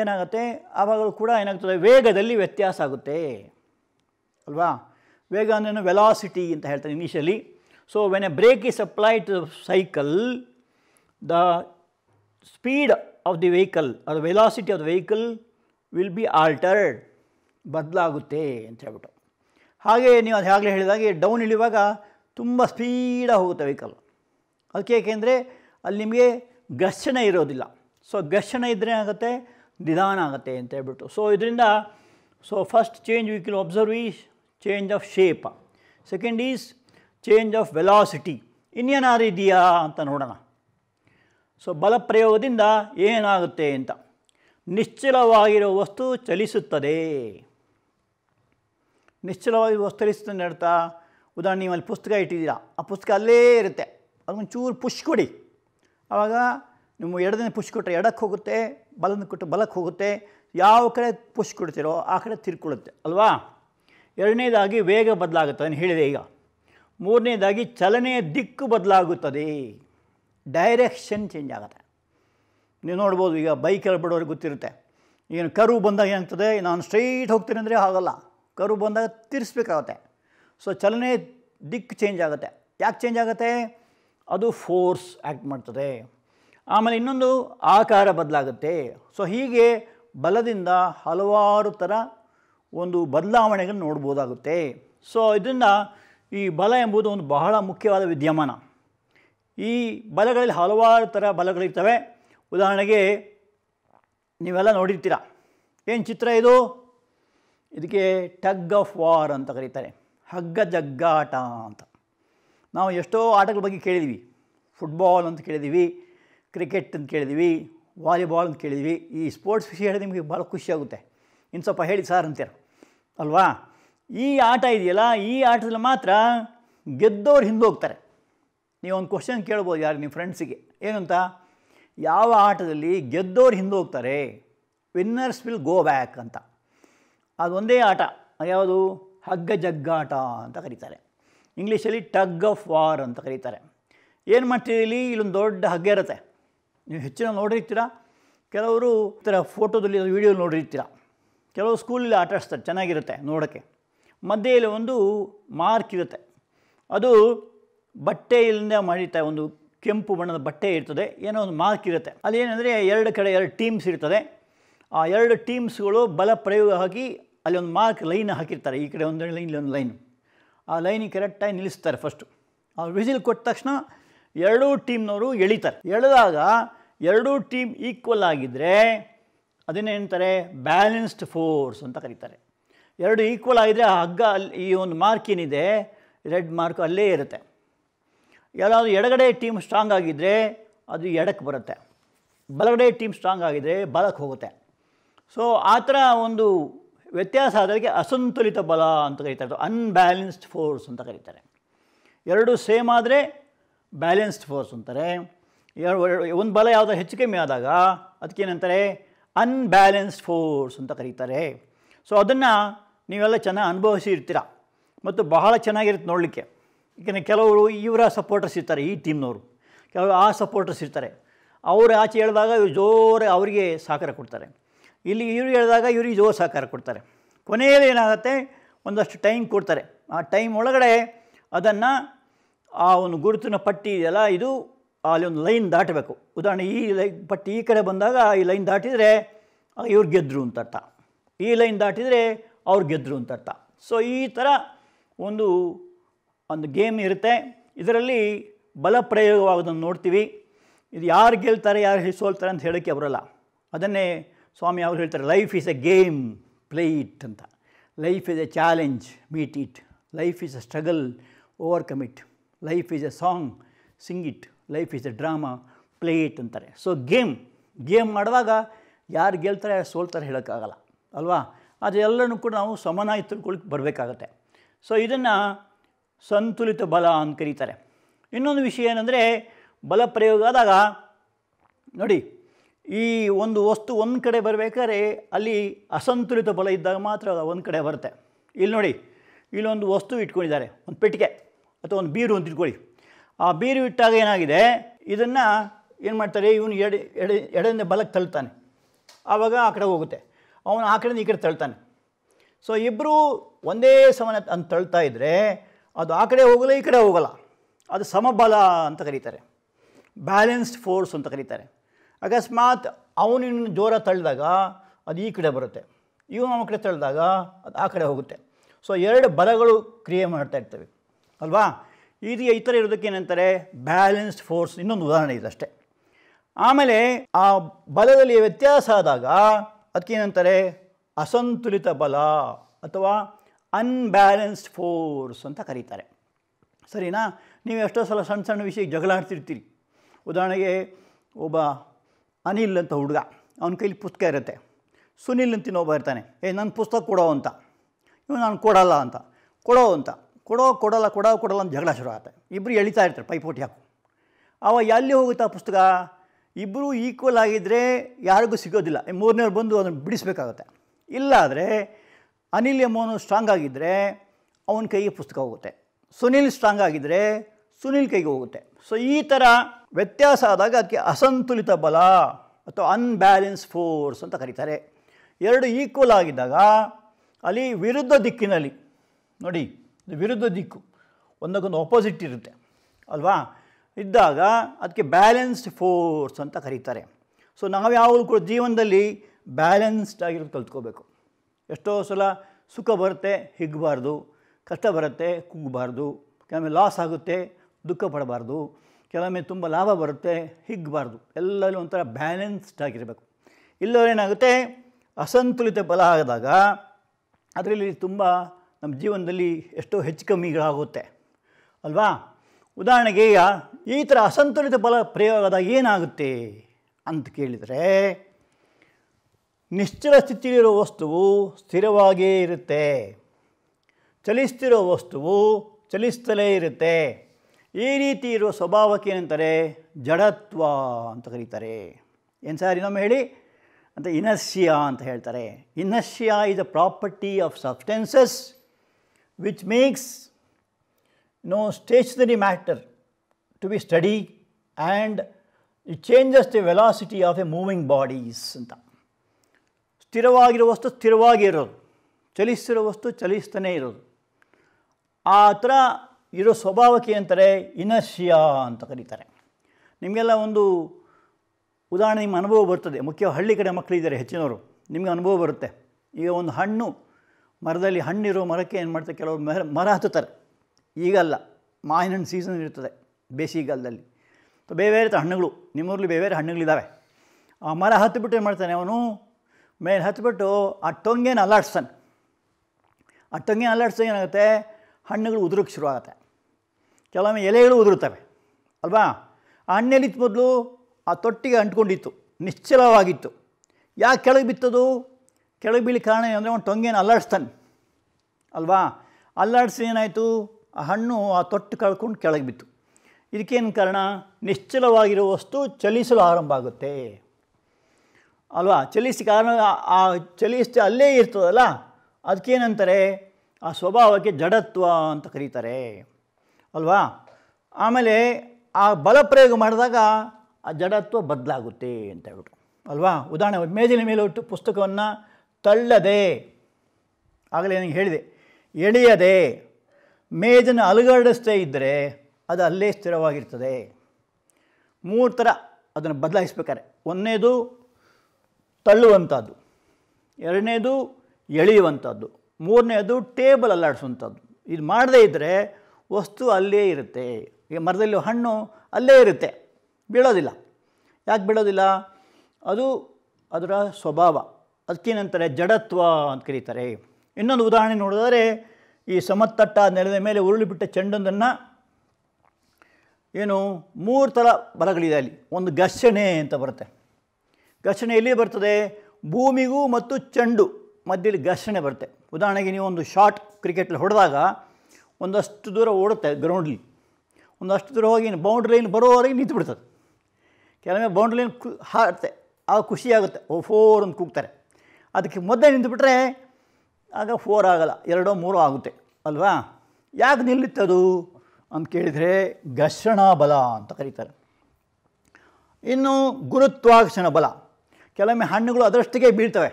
ಏನಾಗುತ್ತೆ ಆವಾಗಲೂ ಕೂಡ ಏನಾಗ್ತದೆ ವೇಗದಲ್ಲಿ ವ್ಯತ್ಯಾಸ ಆಗುತ್ತೆ ಅಲ್ವಾ ವೇಗ ಅಂದ್ರೇನು ವೆಲಾಸಿಟಿ ಅಂತ ಹೇಳ್ತಾರೆ initially so when a brake is apply to cycle the speed of the vehicle or the velocity of the will be altered ಬದಲಾಗುತ್ತೆ ಅಂತ ಹೇಳ್ಬಿಟ್ಟು ಹಾಗೆ ನೀವು ಅದು ಆಗಲೇ ಹೇಳಿದಾಗೆ ಡೌನ್ ಇಳಿಯುವಾಗ ತುಂಬ ಸ್ಪೀಡಾಗಿ ಹೋಗುತ್ತೆ ವೆಹಿಕಲ್ ಅದಕ್ಕೆ ಏಕೆಂದರೆ ಅಲ್ಲಿ ನಿಮಗೆ ಘರ್ಷಣೆ ಇರೋದಿಲ್ಲ ಸೊ ಘರ್ಷಣೆ ಇದ್ದರೆ ಆಗುತ್ತೆ ನಿಧಾನ ಆಗುತ್ತೆ ಅಂತ ಹೇಳ್ಬಿಟ್ಟು ಸೊ ಇದರಿಂದ so first change we can observe is change of shape second is change of velocity ಇನ್ನೇನಾದ್ರು ಇದೆಯಾ ಅಂತ ನೋಡೋಣ ಸೊ ಬಲಪ್ರಯೋಗದಿಂದ ಏನಾಗುತ್ತೆ ಅಂತ ನಿಶ್ಚಲವಾಗಿರೋ ವಸ್ತು ಚಲಿಸುತ್ತದೆ ನಿಶ್ಚಲವಾಗಿ ವಸ್ತು ಚಲಿಸುತ್ತೆ ಅರ್ಥ ಉದಾಹರಣೆ ನೀವು ಅಲ್ಲಿ ಪುಸ್ತಕ ಇಟ್ಟಿದ್ದೀರಾ ಆ ಪುಸ್ತಕ ಅಲ್ಲೇ ಇರುತ್ತೆ ಅದೊಂಚೂರು ಚೂರು ಪುಷ್ ಕೊಡಿ ಆವಾಗ ನಿಮ್ಮ ಎಡದಿಂದ ಪುಷ್ ಕೊಟ್ಟರೆ ಎಡಕ್ಕೆ ಹೋಗುತ್ತೆ ಬಲದಿಂದ ಕೊಟ್ಟು ಬಲಕ್ಕೆ ಹೋಗುತ್ತೆ ಯಾವ ಕಡೆ ಪುಷ್ ಕೊಡ್ತೀರೋ ಆ ಕಡೆ ತಿರ್ಕೊಳ್ಳುತ್ತೆ ಅಲ್ವಾ ಎರಡನೇದಾಗಿ ವೇಗ ಬದಲಾಗುತ್ತೆ ಅಂತ ಹೇಳಿದೆ ಈಗ ಮೂರನೇದಾಗಿ ಚಲನೆಯ ದಿಕ್ಕು ಬದಲಾಗುತ್ತದೆ ಡೈರೆಕ್ಷನ್ ಚೇಂಜ್ ಆಗುತ್ತೆ ನೀವು ನೋಡ್ಬೋದು ಈಗ ಬೈಕಲ್ಲಿ ಬಿಡೋರಿಗೆ ಗೊತ್ತಿರುತ್ತೆ ಏನು ಕರು ಬಂದಾಗ ಏನಾಗ್ತದೆ ನಾನು ಸ್ಟ್ರೈಟ್ ಹೋಗ್ತೀನಿ ಅಂದರೆ ಆಗಲ್ಲ ಕರು ಬಂದಾಗ ತಿರ್ಸ್ಬೇಕಾಗತ್ತೆ ಸೊ ಚಲನೆ ದಿಕ್ಕು ಚೇಂಜ್ ಆಗುತ್ತೆ ಯಾಕೆ ಚೇಂಜ್ ಆಗುತ್ತೆ ಅದು ಫೋರ್ಸ್ ಆ್ಯಕ್ಟ್ ಮಾಡ್ತದೆ ಆಮೇಲೆ ಇನ್ನೊಂದು ಆಕಾರ ಬದಲಾಗುತ್ತೆ ಸೊ ಹೀಗೆ ಬಲದಿಂದ ಹಲವಾರು ಥರ ಒಂದು ಬದಲಾವಣೆಗಳನ್ನ ನೋಡ್ಬೋದಾಗುತ್ತೆ ಸೊ ಇದನ್ನು ಈ ಬಲ ಎಂಬುದು ಒಂದು ಬಹಳ ಮುಖ್ಯವಾದ ವಿದ್ಯಮಾನ ಈ ಬಲಗಳಲ್ಲಿ ಹಲವಾರು ಥರ ಬಲಗಳಿರ್ತವೆ ಉದಾಹರಣೆಗೆ ನೀವೆಲ್ಲ ನೋಡಿರ್ತೀರ ಏನು ಚಿತ್ರ ಇದು ಇದಕ್ಕೆ ಟಗ್ ಆಫ್ ವಾರ್ ಅಂತ ಕರೀತಾರೆ ಹಗ್ಗ ಜಗ್ಗಾಟ ಅಂತ ನಾವು ಎಷ್ಟೋ ಆಟಗಳ ಬಗ್ಗೆ ಕೇಳಿದ್ದೀವಿ ಫುಟ್ಬಾಲ್ ಅಂತ ಕೇಳಿದ್ದೀವಿ ಕ್ರಿಕೆಟ್ ಅಂತ ಕೇಳಿದ್ದೀವಿ ವಾಲಿಬಾಲ್ ಅಂತ ಕೇಳಿದ್ವಿ ಈ ಸ್ಪೋರ್ಟ್ಸ್ ವಿಷಯ ಹೇಳಿ ನಿಮಗೆ ಭಾಳ ಖುಷಿಯಾಗುತ್ತೆ ಇನ್ನು ಸ್ವಲ್ಪ ಹೇಳಿ ಸರ್ ಅಂತೀರ ಅಲ್ವಾ ಈ ಆಟ ಇದೆಯಲ್ಲ ಈ ಆಟದಲ್ಲಿ ಮಾತ್ರ ಗೆದ್ದವ್ರು ಹಿಂದೆ ಹೋಗ್ತಾರೆ ನೀವೊಂದು ಕ್ವಶನ್ ಕೇಳ್ಬೋದು ಯಾರು ನಿಮ್ಮ ಫ್ರೆಂಡ್ಸಿಗೆ ಏನಂತ ಯಾವ ಆಟದಲ್ಲಿ ಗೆದ್ದೋರು ಹಿಂದೆ ಹೋಗ್ತಾರೆ ವಿನ್ನರ್ಸ್ ವಿಲ್ ಗೋ ಬ್ಯಾಕ್ ಅಂತ ಅದು ಒಂದೇ ಆಟ ಯಾವುದು ಹಗ್ಗ ಜಗ್ಗಾಟ ಅಂತ ಕರೀತಾರೆ ಇಂಗ್ಲೀಷಲ್ಲಿ ಟಗ್ ಆಫ್ ವಾರ್ ಅಂತ ಕರೀತಾರೆ ಏನು ಮಾಡ್ತೀರಿ ಇಲ್ಲಿ ಇಲ್ಲೊಂದು ದೊಡ್ಡ ಹಗ್ಗ ಇರುತ್ತೆ ನೀವು ಹೆಚ್ಚಿನ ನೋಡಿರ್ತೀರ ಕೆಲವರು ಈ ಥರ ಫೋಟೋದಲ್ಲಿ ವೀಡಿಯೋ ನೋಡಿರ್ತೀರ ಕೆಲವರು ಸ್ಕೂಲಲ್ಲಿ ಆಟ ಆಡಿಸ್ತಾರೆ ಚೆನ್ನಾಗಿರುತ್ತೆ ನೋಡೋಕ್ಕೆ ಮಧ್ಯೆಯಲ್ಲಿ ಒಂದು ಮಾರ್ಕ್ ಇರುತ್ತೆ ಅದು ಬಟ್ಟೆ ಇಲ್ಲದೆ ಮಾಡಿರ್ತಾರೆ ಒಂದು ಕೆಂಪು ಬಣ್ಣದ ಬಟ್ಟೆ ಇರ್ತದೆ ಏನೋ ಒಂದು ಮಾರ್ಕ್ ಇರುತ್ತೆ ಅಲ್ಲಿ ಎರಡು ಕಡೆ ಎರಡು ಟೀಮ್ಸ್ ಇರ್ತದೆ ಆ ಎರಡು ಟೀಮ್ಸ್ಗಳು ಬಲ ಪ್ರಯೋಗ ಹಾಕಿ ಅಲ್ಲಿ ಒಂದು ಮಾರ್ಕ್ ಲೈನ್ ಹಾಕಿರ್ತಾರೆ ಈ ಕಡೆ ಒಂದು ಲೈನ್ ಇಲ್ಲೊಂದು ಲೈನ್ ಆ ಲೈನಿಗೆ ಕರೆಕ್ಟಾಗಿ ನಿಲ್ಲಿಸ್ತಾರೆ ಫಸ್ಟು ಆ ವಿಸಿಲ್ ಕೊಟ್ಟ ತಕ್ಷಣ ಎರಡೂ ಟೀಮ್ನವರು ಎಳಿತಾರೆ ಎಳೆದಾಗ ಎರಡೂ ಟೀಮ್ ಈಕ್ವಲ್ ಆಗಿದ್ದರೆ ಅದನ್ನೇನ್ತಾರೆ ಬ್ಯಾಲೆನ್ಸ್ಡ್ ಫೋರ್ಸ್ ಅಂತ ಕರೀತಾರೆ ಎರಡು ಈಕ್ವಲ್ ಆಗಿದ್ದರೆ ಆ ಹಗ್ಗ ಅಲ್ಲಿ ಈ ಒಂದು ಮಾರ್ಕ್ ಏನಿದೆ ರೆಡ್ ಮಾರ್ಕ್ ಅಲ್ಲೇ ಇರುತ್ತೆ ಯಾರಾದರೂ ಎಡಗಡೆ ಟೀಮ್ ಸ್ಟ್ರಾಂಗ್ ಆಗಿದ್ದರೆ ಅದು ಎಡಕ್ಕೆ ಬರುತ್ತೆ ಬಲಗಡೆ ಟೀಮ್ ಸ್ಟ್ರಾಂಗ್ ಆಗಿದ್ದರೆ ಬಲಕ್ಕೆ ಹೋಗುತ್ತೆ ಸೊ ಆ ಥರ ಒಂದು ವ್ಯತ್ಯಾಸ ಆದರಿಗೆ ಅಸಂತುಲಿತ ಬಲ ಅಂತ ಕರೀತಾರೆ ಅನ್ಬ್ಯಾಲೆನ್ಸ್ಡ್ ಫೋರ್ಸ್ ಅಂತ ಕರೀತಾರೆ ಎರಡು ಸೇಮ್ ಆದರೆ ಬ್ಯಾಲೆನ್ಸ್ಡ್ ಫೋರ್ಸ್ ಅಂತಾರೆ ಒಂದು ಬಲ ಯಾವುದೋ ಹೆಚ್ಚು ಕಮ್ಮಿ ಆದಾಗ ಅದಕ್ಕೇನಂತಾರೆ ಅನ್ಬ್ಯಾಲೆನ್ಸ್ಡ್ ಫೋರ್ಸ್ ಅಂತ ಕರೀತಾರೆ ಸೊ ಅದನ್ನು ನೀವೆಲ್ಲ ಚೆನ್ನಾಗಿ ಅನುಭವಿಸಿರ್ತೀರ ಮತ್ತು ಬಹಳ ಚೆನ್ನಾಗಿರುತ್ತೆ ನೋಡಲಿಕ್ಕೆ ಏಕೆಂದರೆ ಕೆಲವರು ಇವರ ಸಪೋರ್ಟರ್ಸ್ ಇರ್ತಾರೆ ಈ ಟೀಮ್ನವರು ಕೆಲವರು ಆ ಸಪೋರ್ಟರ್ಸ್ ಇರ್ತಾರೆ ಅವರು ಆಚೆ ಹೇಳಿದಾಗ ಇವ್ರು ಜೋರು ಅವರಿಗೆ ಸಹಕಾರ ಕೊಡ್ತಾರೆ ಇಲ್ಲಿ ಇವರು ಹೇಳಿದಾಗ ಇವರಿಗೆ ಜೋರು ಸಹಕಾರ ಕೊಡ್ತಾರೆ ಕೊನೆಯಲ್ಲಿ ಏನಾಗುತ್ತೆ ಒಂದಷ್ಟು ಟೈಮ್ ಕೊಡ್ತಾರೆ ಆ ಟೈಮ್ ಒಳಗಡೆ ಅದನ್ನು ಆ ಒಂದು ಗುರುತಿನ ಪಟ್ಟಿ ಇದೆಲ್ಲ ಇದು ಅಲ್ಲಿ ಒಂದು ಲೈನ್ ದಾಟಬೇಕು ಉದಾಹರಣೆ ಈ ಲೈನ್ ಪಟ್ಟಿ ಈ ಕಡೆ ಬಂದಾಗ ಈ ಲೈನ್ ದಾಟಿದರೆ ಇವ್ರು ಗೆದ್ದರು ಅಂತ ಅರ್ಥ ಈ ಲೈನ್ ದಾಟಿದರೆ ಅವ್ರು ಗೆದ್ದರು ಅಂತ ಅರ್ಥ ಸೊ ಈ ಥರ ಒಂದು ಒಂದು ಗೇಮ್ ಇರುತ್ತೆ ಇದರಲ್ಲಿ ಬಲ ಪ್ರಯೋಗವಾಗೋದನ್ನು ನೋಡ್ತೀವಿ ಇದು ಯಾರು ಗೆಲ್ತಾರೆ ಯಾರು ಸೋಲ್ತಾರೆ ಅಂತ ಹೇಳೋಕ್ಕೆ ಅವರಲ್ಲ ಅದನ್ನೇ ಸ್ವಾಮಿ ಅವರು ಹೇಳ್ತಾರೆ life is a game play it ಅಂತ life is a challenge meet it life is a struggle overcome it life is a song sing it life is a drama play it ಅಂತಾರೆ ಸೊ ಗೇಮ್ ಗೇಮ್ ಮಾಡುವಾಗ ಯಾರು ಗೆಲ್ತಾರೆ ಯಾರು ಸೋಲ್ತಾರೆ ಹೇಳೋಕ್ಕಾಗಲ್ಲ ಅಲ್ವಾ ಅದೆಲ್ಲನೂ ಕೂಡ ನಾವು ಸಮನಾಗಿ ತಿಳ್ಕೊಳಕ್ಕೆ ಬರಬೇಕಾಗತ್ತೆ ಸೊ ಇದನ್ನು ಸಂತುಲಿತ ಬಲ ಅಂತ ಕರೀತಾರೆ ಇನ್ನೊಂದು ವಿಷಯ ಏನಂದರೆ ಬಲ ಪ್ರಯೋಗ ಆದಾಗ ನೋಡಿ ಈ ಒಂದು ವಸ್ತು ಒಂದು ಕಡೆ ಬರಬೇಕಾದ್ರೆ ಅಲ್ಲಿ ಅಸಂತುಲಿತ ಬಲ ಇದ್ದಾಗ ಮಾತ್ರ ಒಂದು ಕಡೆ ಬರುತ್ತೆ ಇಲ್ಲಿ ನೋಡಿ ಇಲ್ಲೊಂದು ವಸ್ತು ಇಟ್ಕೊಂಡಿದ್ದಾರೆ ಒಂದು ಪೆಟ್ಟಿಗೆ ಅಥವಾ ಒಂದು ಬೀರು ಅಂತ ಇಟ್ಕೊಳ್ಳಿ ಆ ಬೀರು ಇಟ್ಟಾಗ ಏನಾಗಿದೆ ಇದನ್ನು ಏನು ಮಾಡ್ತಾರೆ ಇವನು ಎಡೆ ಎಡ ಎಡೆಯಿಂದ ಬಲಕ್ಕೆ ತಳ್ತಾನೆ ಆವಾಗ ಆ ಕಡೆ ಹೋಗುತ್ತೆ ಅವನು ಆ ಕಡೆಯಿಂದ ಈ ಕಡೆ ತಳ್ತಾನೆ ಸೊ ಇಬ್ಬರು ಒಂದೇ ಸಮಾನ ಅಂತ ತಳ್ತಾ ಅದು ಆ ಕಡೆ ಹೋಗಲ್ಲ ಈ ಕಡೆ ಹೋಗಲ್ಲ ಅದು ಸಮಬಲ ಅಂತ ಕರೀತಾರೆ ಬ್ಯಾಲೆನ್ಸ್ಡ್ ಫೋರ್ಸ್ ಅಂತ ಕರೀತಾರೆ ಅಕಸ್ಮಾತ್ ಅವನು ಇನ್ನು ಜೋರ ತಳ್ಳಿದಾಗ ಅದು ಈ ಕಡೆ ಬರುತ್ತೆ ಇವನು ಅವನ ಕಡೆ ತಳ್ಳಿದಾಗ ಅದು ಆ ಕಡೆ ಹೋಗುತ್ತೆ ಸೊ ಎರಡು ಬಲಗಳು ಕ್ರಿಯೆ ಮಾಡ್ತಾ ಇರ್ತವೆ ಅಲ್ವಾ ಇದು ಈ ಥರ ಇರೋದಕ್ಕೆ ಏನಂತಾರೆ ಬ್ಯಾಲೆನ್ಸ್ಡ್ ಫೋರ್ಸ್ ಇನ್ನೊಂದು ಉದಾಹರಣೆ ಇದೆ ಅಷ್ಟೇ ಆಮೇಲೆ ಆ ಬಲದಲ್ಲಿ ವ್ಯತ್ಯಾಸ ಆದಾಗ ಅದಕ್ಕೇನಂತಾರೆ ಅಸಂತುಲಿತ ಬಲ ಅಥವಾ ಅನ್ಬ್ಯಾಲೆನ್ಸ್ಡ್ ಫೋರ್ಸ್ ಅಂತ ಕರೀತಾರೆ ಸರಿನಾ ನೀವು ಎಷ್ಟೋ ಸಲ ಸಣ್ಣ ಸಣ್ಣ ವಿಷಯಕ್ಕೆ ಜಗಳ ಆಡ್ತಿರ್ತೀರಿ ಉದಾಹರಣೆಗೆ ಒಬ್ಬ ಅನಿಲ್ ಅಂತ ಹುಡುಗ ಅವನ ಕೈಲಿ ಪುಸ್ತಕ ಇರುತ್ತೆ ಸುನಿಲ್ ಅಂತ ಇನ್ನೊಬ್ಬ ಇರ್ತಾನೆ ಏ ನನ್ನ ಪುಸ್ತಕ ಕೊಡೋ ಅಂತ ಇವ್ ನಾನು ಕೊಡಲ್ಲ ಅಂತ ಕೊಡೋ ಅಂತ ಕೊಡೋ ಕೊಡಲ್ಲ ಕೊಡೋ ಕೊಡಲ್ಲ ಅಂತ ಜಗಳ ಶುರು ಆಗುತ್ತೆ ಇಬ್ಬರು ಎಳಿತಾ ಇರ್ತಾರೆ ಪೈಪೋಟಿ ಹಾಕು ಅವ ಎಲ್ಲಿ ಹೋಗುತ್ತೆ ಆ ಪುಸ್ತಕ ಇಬ್ಬರೂ ಈಕ್ವಲ್ ಆಗಿದ್ದರೆ ಯಾರಿಗೂ ಸಿಗೋದಿಲ್ಲ ಮೂರನೇ ಬಂದು ಅದನ್ನು ಬಿಡಿಸ್ಬೇಕಾಗತ್ತೆ ಇಲ್ಲಾದರೆ ಅನಿಲ್ ಎಂಬವನು ಸ್ಟ್ರಾಂಗ್ ಆಗಿದ್ದರೆ ಅವನ ಕೈಗೆ ಪುಸ್ತಕ ಹೋಗುತ್ತೆ ಸುನಿಲ್ ಸ್ಟ್ರಾಂಗ್ ಆಗಿದ್ದರೆ ಸುನಿಲ್ ಕೈಗೆ ಹೋಗುತ್ತೆ ಸೊ ಈ ಥರ ವ್ಯತ್ಯಾಸ ಆದಾಗ ಅದಕ್ಕೆ ಅಸಂತುಲಿತ ಬಲ ಅಥವಾ ಅನ್ಬ್ಯಾಲೆನ್ಸ್ ಫೋರ್ಸ್ ಅಂತ ಕರೀತಾರೆ ಎರಡು ಈಕ್ವಲ್ ಆಗಿದ್ದಾಗ ಅಲ್ಲಿ ವಿರುದ್ಧ ದಿಕ್ಕಿನಲ್ಲಿ ನೋಡಿ ವಿರುದ್ಧ ದಿಕ್ಕು ಒಂದಕ್ಕೊಂದು ಆಪೋಸಿಟ್ ಇರುತ್ತೆ ಅಲ್ವಾ ಇದ್ದಾಗ ಅದಕ್ಕೆ ಬ್ಯಾಲೆನ್ಸ್ಡ್ ಫೋರ್ಸ್ ಅಂತ ಕರೀತಾರೆ ಸೊ ನಾವು ಯಾವಾಗಲೂ ಕೂಡ ಜೀವನದಲ್ಲಿ ಬ್ಯಾಲೆನ್ಸ್ಡ್ ಆಗಿರೋದು ಕಲ್ತ್ಕೋಬೇಕು ಎಷ್ಟೋ ಸಲ ಸುಖ ಬರುತ್ತೆ ಹಿಗ್ಗಬಾರ್ದು ಕಷ್ಟ ಬರುತ್ತೆ ಕುಗ್ಗಬಾರ್ದು ಕೆಲವೊಮ್ಮೆ ಲಾಸ್ ಆಗುತ್ತೆ ದುಃಖ ಪಡಬಾರ್ದು ಕೆಲವೊಮ್ಮೆ ತುಂಬ ಲಾಭ ಬರುತ್ತೆ ಹಿಗ್ಗಬಾರ್ದು ಎಲ್ಲರೂ ಒಂಥರ ಬ್ಯಾಲೆನ್ಸ್ಡ್ ಆಗಿರಬೇಕು ಇಲ್ಲವರೇನಾಗುತ್ತೆ ಅಸಂತುಲಿತ ಬಲ ಆದಾಗ ಅದರಲ್ಲಿ ತುಂಬ ನಮ್ಮ ಜೀವನದಲ್ಲಿ ಎಷ್ಟೋ ಹೆಚ್ಚು ಕಮ್ಮಿಗಳಾಗುತ್ತೆ ಅಲ್ವಾ ಉದಾಹರಣೆಗೆ ಈ ಥರ ಅಸಂತುಲಿತ ಬಲ ಪ್ರಯೋಗದಾಗ ಏನಾಗುತ್ತೆ ಅಂತ ಕೇಳಿದರೆ ನಿಶ್ಚಲ ಸ್ಥಿತಿಯಲ್ಲಿರೋ ವಸ್ತುವು ಸ್ಥಿರವಾಗಿಯೇ ಇರುತ್ತೆ ಚಲಿಸ್ತಿರೋ ವಸ್ತುವು ಚಲಿಸ್ತಲೇ ಇರುತ್ತೆ ಈ ರೀತಿ ಇರುವ ಸ್ವಭಾವಕ್ಕೆ ಏನಂತಾರೆ ಜಡತ್ವ ಅಂತ ಕರೀತಾರೆ ಏನು ಸರ್ ಇನ್ನೊಮ್ಮೆ ಹೇಳಿ ಅಂತ ಇನರ್ಷಿಯಾ ಅಂತ ಹೇಳ್ತಾರೆ inertia is a property of substances which makes no stationary matter to be steady and it changes the velocity of a moving bodies ಅಂತ ಸ್ಥಿರವಾಗಿರೋ ವಸ್ತು ಸ್ಥಿರವಾಗಿ ಇರೋದು ಚಲಿಸ್ತಿರೋ ವಸ್ತು ಚಲಿಸ್ತಾನೇ ಇರೋದು ಆ ಥರ ಇರೋ ಸ್ವಭಾವಕ್ಕೆ ಅಂತಾರೆ ಇನರ್ಷಿಯಾ ಅಂತ ಕರೀತಾರೆ ನಿಮಗೆಲ್ಲ ಒಂದು ಉದಾಹರಣೆ ನಿಮ್ಮ ಅನುಭವ ಬರ್ತದೆ ಮುಖ್ಯ ಹಳ್ಳಿ ಕಡೆ ಮಕ್ಕಳಿದ್ದಾರೆ ಹೆಚ್ಚಿನವರು ನಿಮಗೆ ಅನುಭವ ಬರುತ್ತೆ ಈಗ ಒಂದು ಹಣ್ಣು ಮರದಲ್ಲಿ ಹಣ್ಣಿರೋ ಮರಕ್ಕೆ ಏನು ಮಾಡ್ತಾರೆ ಕೆಲವರು ಮರ ಮರ ಹತ್ತುತ್ತಾರೆ ಈಗಲ್ಲ ಮಾವಿನ ಹಣ್ಣು ಸೀಸನ್ ಇರ್ತದೆ ಬೇಸಿಗೆಗಾಲದಲ್ಲಿ ಬೇರೆ ಬೇರೆ ಹಣ್ಣುಗಳು ನಿಮ್ಮೂರಲ್ಲಿ ಬೇರೆ ಬೇರೆ ಹಣ್ಣುಗಳಿದ್ದಾವೆ ಆ ಮರ ಹತ್ತಿಬಿಟ್ಟು ಏನು ಮಾಡ್ತಾನೆ ಅವನು ಮೇಲೆ ಹತ್ಬಿಟ್ಟು ಆ ಟೊಂಗೆನ ಅಲಾಡ್ಸ್ತಾನೆ ಆ ಟೊಂಗೆ ಅಲಾಡ್ಸೋ ಏನಾಗುತ್ತೆ ಹಣ್ಣುಗಳು ಉದುರಕ್ಕೆ ಶುರುವಾಗುತ್ತೆ ಕೆಲವೊಮ್ಮೆ ಎಲೆಗಳು ಉದುರುತ್ತವೆ ಅಲ್ವಾ ಆ ಇತ್ತು ಮೊದಲು ಆ ತೊಟ್ಟಿಗೆ ಅಂಟ್ಕೊಂಡಿತ್ತು ನಿಶ್ಚಲವಾಗಿತ್ತು ಯಾಕೆ ಕೆಳಗೆ ಬಿತ್ತದು ಕೆಳಗೆ ಬೀಳಿ ಕಾರಣ ಏನಂದರೆ ಅವನು ಟೊಂಗೆನ ಅಲ್ಲಾಡ್ಸ್ತಾನೆ ಅಲ್ವಾ ಅಲ್ಲಾಡಿಸಿ ಏನಾಯಿತು ಆ ಹಣ್ಣು ಆ ತೊಟ್ಟು ಕಳ್ಕೊಂಡು ಕೆಳಗೆ ಬಿತ್ತು ಇದಕ್ಕೇನು ಕಾರಣ ನಿಶ್ಚಲವಾಗಿರುವ ವಸ್ತು ಚಲಿಸಲು ಆರಂಭ ಆಗುತ್ತೆ ಅಲ್ವಾ ಚಲಿಸಿ ಕಾರಣ ಆ ಚಲಿಸ್ತೆ ಅಲ್ಲೇ ಇರ್ತದಲ್ಲ ಅದಕ್ಕೇನಂತಾರೆ ಆ ಸ್ವಭಾವಕ್ಕೆ ಜಡತ್ವ ಅಂತ ಕರೀತಾರೆ ಅಲ್ವಾ ಆಮೇಲೆ ಆ ಬಲ ಪ್ರಯೋಗ ಮಾಡಿದಾಗ ಆ ಜಡತ್ವ ಬದಲಾಗುತ್ತೆ ಅಂತ ಹೇಳ್ಬಿಟ್ಟು ಅಲ್ವಾ ಉದಾಹರಣೆ ಮೇಜಿನ ಮೇಲೆ ಒಟ್ಟು ಪುಸ್ತಕವನ್ನು ತಳ್ಳದೆ ಆಗಲೇ ನನಗೆ ಹೇಳಿದೆ ಎಳೆಯದೆ ಮೇಜನ್ನು ಅಲುಗಾಡಿಸ್ತೇ ಇದ್ದರೆ ಅದು ಅಲ್ಲೇ ಸ್ಥಿರವಾಗಿರ್ತದೆ ಮೂರು ಥರ ಅದನ್ನು ಬದಲಾಯಿಸ್ಬೇಕಾದ್ರೆ ಒಂದನೇದು ತಳ್ಳುವಂಥದ್ದು ಎರಡನೇದು ಎಳೆಯುವಂಥದ್ದು ಮೂರನೇದು ಟೇಬಲ್ ಅಲ್ಲಾಡಿಸುವಂಥದ್ದು ಇದು ಮಾಡದೇ ಇದ್ದರೆ ವಸ್ತು ಅಲ್ಲೇ ಇರುತ್ತೆ ಈಗ ಮರದಲ್ಲಿ ಹಣ್ಣು ಅಲ್ಲೇ ಇರುತ್ತೆ ಬೀಳೋದಿಲ್ಲ ಯಾಕೆ ಬೀಳೋದಿಲ್ಲ ಅದು ಅದರ ಸ್ವಭಾವ ಅದಕ್ಕೇನಂತಾರೆ ಜಡತ್ವ ಅಂತ ಕರೀತಾರೆ ಇನ್ನೊಂದು ಉದಾಹರಣೆ ನೋಡಿದರೆ ಈ ಸಮತಟ್ಟ ನೆಲದ ಮೇಲೆ ಉರುಳಿಬಿಟ್ಟ ಚೆಂಡೊಂದನ್ನು ಏನು ಮೂರು ಥರ ಬಲಗಳಿದೆ ಅಲ್ಲಿ ಒಂದು ಘರ್ಷಣೆ ಅಂತ ಬರುತ್ತೆ ಘರ್ಷಣೆ ಎಲ್ಲಿ ಬರ್ತದೆ ಭೂಮಿಗೂ ಮತ್ತು ಚೆಂಡು ಮಧ್ಯದಲ್ಲಿ ಘರ್ಷಣೆ ಬರುತ್ತೆ ಉದಾಹರಣೆಗೆ ನೀವು ಒಂದು ಶಾರ್ಟ್ ಕ್ರಿಕೆಟಲ್ಲಿ ಹೊಡೆದಾಗ ಒಂದಷ್ಟು ದೂರ ಓಡುತ್ತೆ ಗ್ರೌಂಡ್ಲಿ ಒಂದಷ್ಟು ದೂರ ಹೋಗಿ ಬೌಂಡ್ರಿ ಲೈನ್ ಬರೋವರೆಗೆ ನಿಂತು ಬಿಡ್ತದೆ ಕೆಲವೊಮ್ಮೆ ಬೌಂಡ್ರಿ ಲೈನ್ ಕು ಹಾಡುತ್ತೆ ಆಗ ಖುಷಿಯಾಗುತ್ತೆ ಓ ಫೋರ್ ಅಂತ ಕೂಗ್ತಾರೆ ಅದಕ್ಕೆ ಮೊದಲೇ ನಿಂತುಬಿಟ್ರೆ ಆಗ ಫೋರ್ ಆಗೋಲ್ಲ ಎರಡೋ ಮೂರೋ ಆಗುತ್ತೆ ಅಲ್ವಾ ಯಾಕೆ ಅದು ಅಂತ ಕೇಳಿದರೆ ಘರ್ಷಣಾ ಬಲ ಅಂತ ಕರೀತಾರೆ ಇನ್ನು ಗುರುತ್ವಾಕರ್ಷಣ ಬಲ ಕೆಲವೊಮ್ಮೆ ಹಣ್ಣುಗಳು ಅದರಷ್ಟಿಗೆ ಬೀಳ್ತವೆ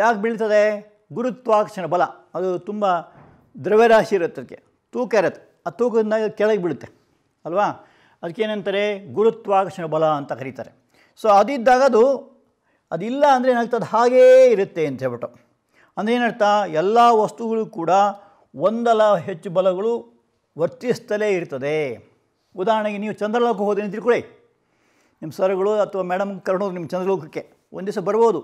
ಯಾಕೆ ಬೀಳ್ತದೆ ಗುರುತ್ವಾಕರ್ಷಣ ಬಲ ಅದು ತುಂಬ ದ್ರವ್ಯರಾಶಿ ಇರುತ್ತೆ ಅದಕ್ಕೆ ತೂಕ ಇರುತ್ತೆ ಆ ತೂಕದಿಂದ ಕೆಳಗೆ ಬೀಳುತ್ತೆ ಅಲ್ವಾ ಅದಕ್ಕೇನಂತಾರೆ ಗುರುತ್ವಾಕರ್ಷಣ ಬಲ ಅಂತ ಕರೀತಾರೆ ಸೊ ಅದಿದ್ದಾಗ ಅದು ಅದಿಲ್ಲ ಅಂದರೆ ಏನಾಗ್ತದೆ ಹಾಗೇ ಇರುತ್ತೆ ಅಂತ ಹೇಳ್ಬಿಟ್ಟು ಅಂದರೆ ಏನರ್ಥ ಎಲ್ಲ ವಸ್ತುಗಳು ಕೂಡ ಒಂದಲ್ಲ ಹೆಚ್ಚು ಬಲಗಳು ವರ್ತಿಸ್ತಲೇ ಇರ್ತದೆ ಉದಾಹರಣೆಗೆ ನೀವು ಚಂದ್ರಲೋಕ ಹೋದ್ರೆ ತಿಳ್ಕೊಳ್ಳಿ ನಿಮ್ಮ ಸರ್ಗಳು ಅಥವಾ ಮೇಡಮ್ ಕರ್ಣೋದು ನಿಮ್ಮ ಚಂದ್ರಲೋಕಕ್ಕೆ ಒಂದು ದಿವಸ ಬರ್ಬೋದು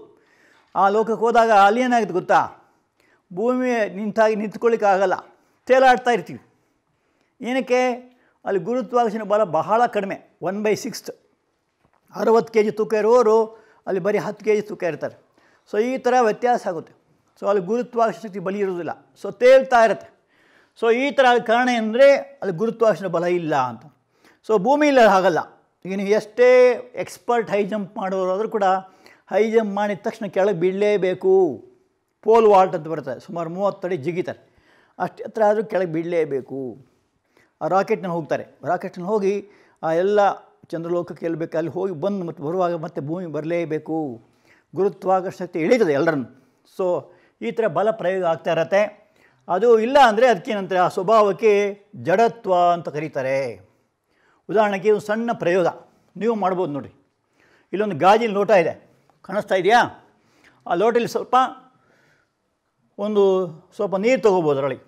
ಆ ಲೋಕಕ್ಕೆ ಹೋದಾಗ ಅಲ್ಲಿ ಏನಾಗುತ್ತೆ ಗೊತ್ತಾ ಭೂಮಿ ನಿಂತಾಗಿ ನಿಂತ್ಕೊಳ್ಳಿಕ್ಕೆ ಆಗಲ್ಲ ತೇಲಾಡ್ತಾ ಇರ್ತೀವಿ ಏನಕ್ಕೆ ಅಲ್ಲಿ ಗುರುತ್ವಾಕರ್ಷಣ ಬಲ ಬಹಳ ಕಡಿಮೆ ಒನ್ ಬೈ ಸಿಕ್ಸ್ತ್ ಅರವತ್ತು ಕೆ ಜಿ ತೂಕ ಇರೋರು ಅಲ್ಲಿ ಬರೀ ಹತ್ತು ಕೆ ಜಿ ತೂಕ ಇರ್ತಾರೆ ಸೊ ಈ ಥರ ವ್ಯತ್ಯಾಸ ಆಗುತ್ತೆ ಸೊ ಅಲ್ಲಿ ಗುರುತ್ವಾಕರ್ಷಣ ಶಕ್ತಿ ಬಲಿ ಇರೋದಿಲ್ಲ ಸೊ ತೇಲ್ತಾ ಇರುತ್ತೆ ಸೊ ಈ ಥರ ಕಾರಣ ಅಂದರೆ ಅಲ್ಲಿ ಗುರುತ್ವಾಕರ್ಷಣ ಬಲ ಇಲ್ಲ ಅಂತ ಸೊ ಭೂಮಿ ಇಲ್ಲ ಹಾಗಲ್ಲ ಈಗ ನೀವು ಎಷ್ಟೇ ಎಕ್ಸ್ಪರ್ಟ್ ಹೈ ಜಂಪ್ ಮಾಡೋರಾದರೂ ಕೂಡ ಹೈ ಜಂಪ್ ಮಾಡಿದ ತಕ್ಷಣ ಕೆಳಗೆ ಬೀಳಲೇಬೇಕು ಪೋಲ್ ವಾಲ್ಟ್ ಅಂತ ಬರ್ತದೆ ಸುಮಾರು ಮೂವತ್ತು ಅಡಿ ಜಿಗಿತಾರೆ ಅಷ್ಟು ಹತ್ರ ಆದರೂ ಕೆಳಗೆ ಬೀಳಲೇಬೇಕು ಆ ರಾಕೆಟ್ನ ಹೋಗ್ತಾರೆ ರಾಕೆಟ್ನ ಹೋಗಿ ಆ ಎಲ್ಲ ಚಂದ್ರಲೋಕಕ್ಕೆ ಎಲ್ಲಬೇಕು ಅಲ್ಲಿ ಹೋಗಿ ಬಂದು ಮತ್ತು ಬರುವಾಗ ಮತ್ತೆ ಭೂಮಿ ಬರಲೇಬೇಕು ಗುರುತ್ವಾಕರ್ಷಕ್ತಿ ಇಳಿತದೆ ಎಲ್ಲರನ್ನು ಸೊ ಈ ಥರ ಬಲ ಪ್ರಯೋಗ ಆಗ್ತಾ ಇರತ್ತೆ ಅದು ಇಲ್ಲ ಅಂದರೆ ಅದಕ್ಕೇನಂತಾರೆ ಆ ಸ್ವಭಾವಕ್ಕೆ ಜಡತ್ವ ಅಂತ ಕರೀತಾರೆ ಉದಾಹರಣೆಗೆ ಒಂದು ಸಣ್ಣ ಪ್ರಯೋಗ ನೀವು ಮಾಡ್ಬೋದು ನೋಡಿ ಇಲ್ಲೊಂದು ಗಾಜಿನ ಲೋಟ ಇದೆ ಕಾಣಿಸ್ತಾ ಇದೆಯಾ ಆ ಲೋಟಲ್ಲಿ ಸ್ವಲ್ಪ ಒಂದು ಸ್ವಲ್ಪ ನೀರು ತೊಗೋಬೋದು ಅದರಲ್ಲಿ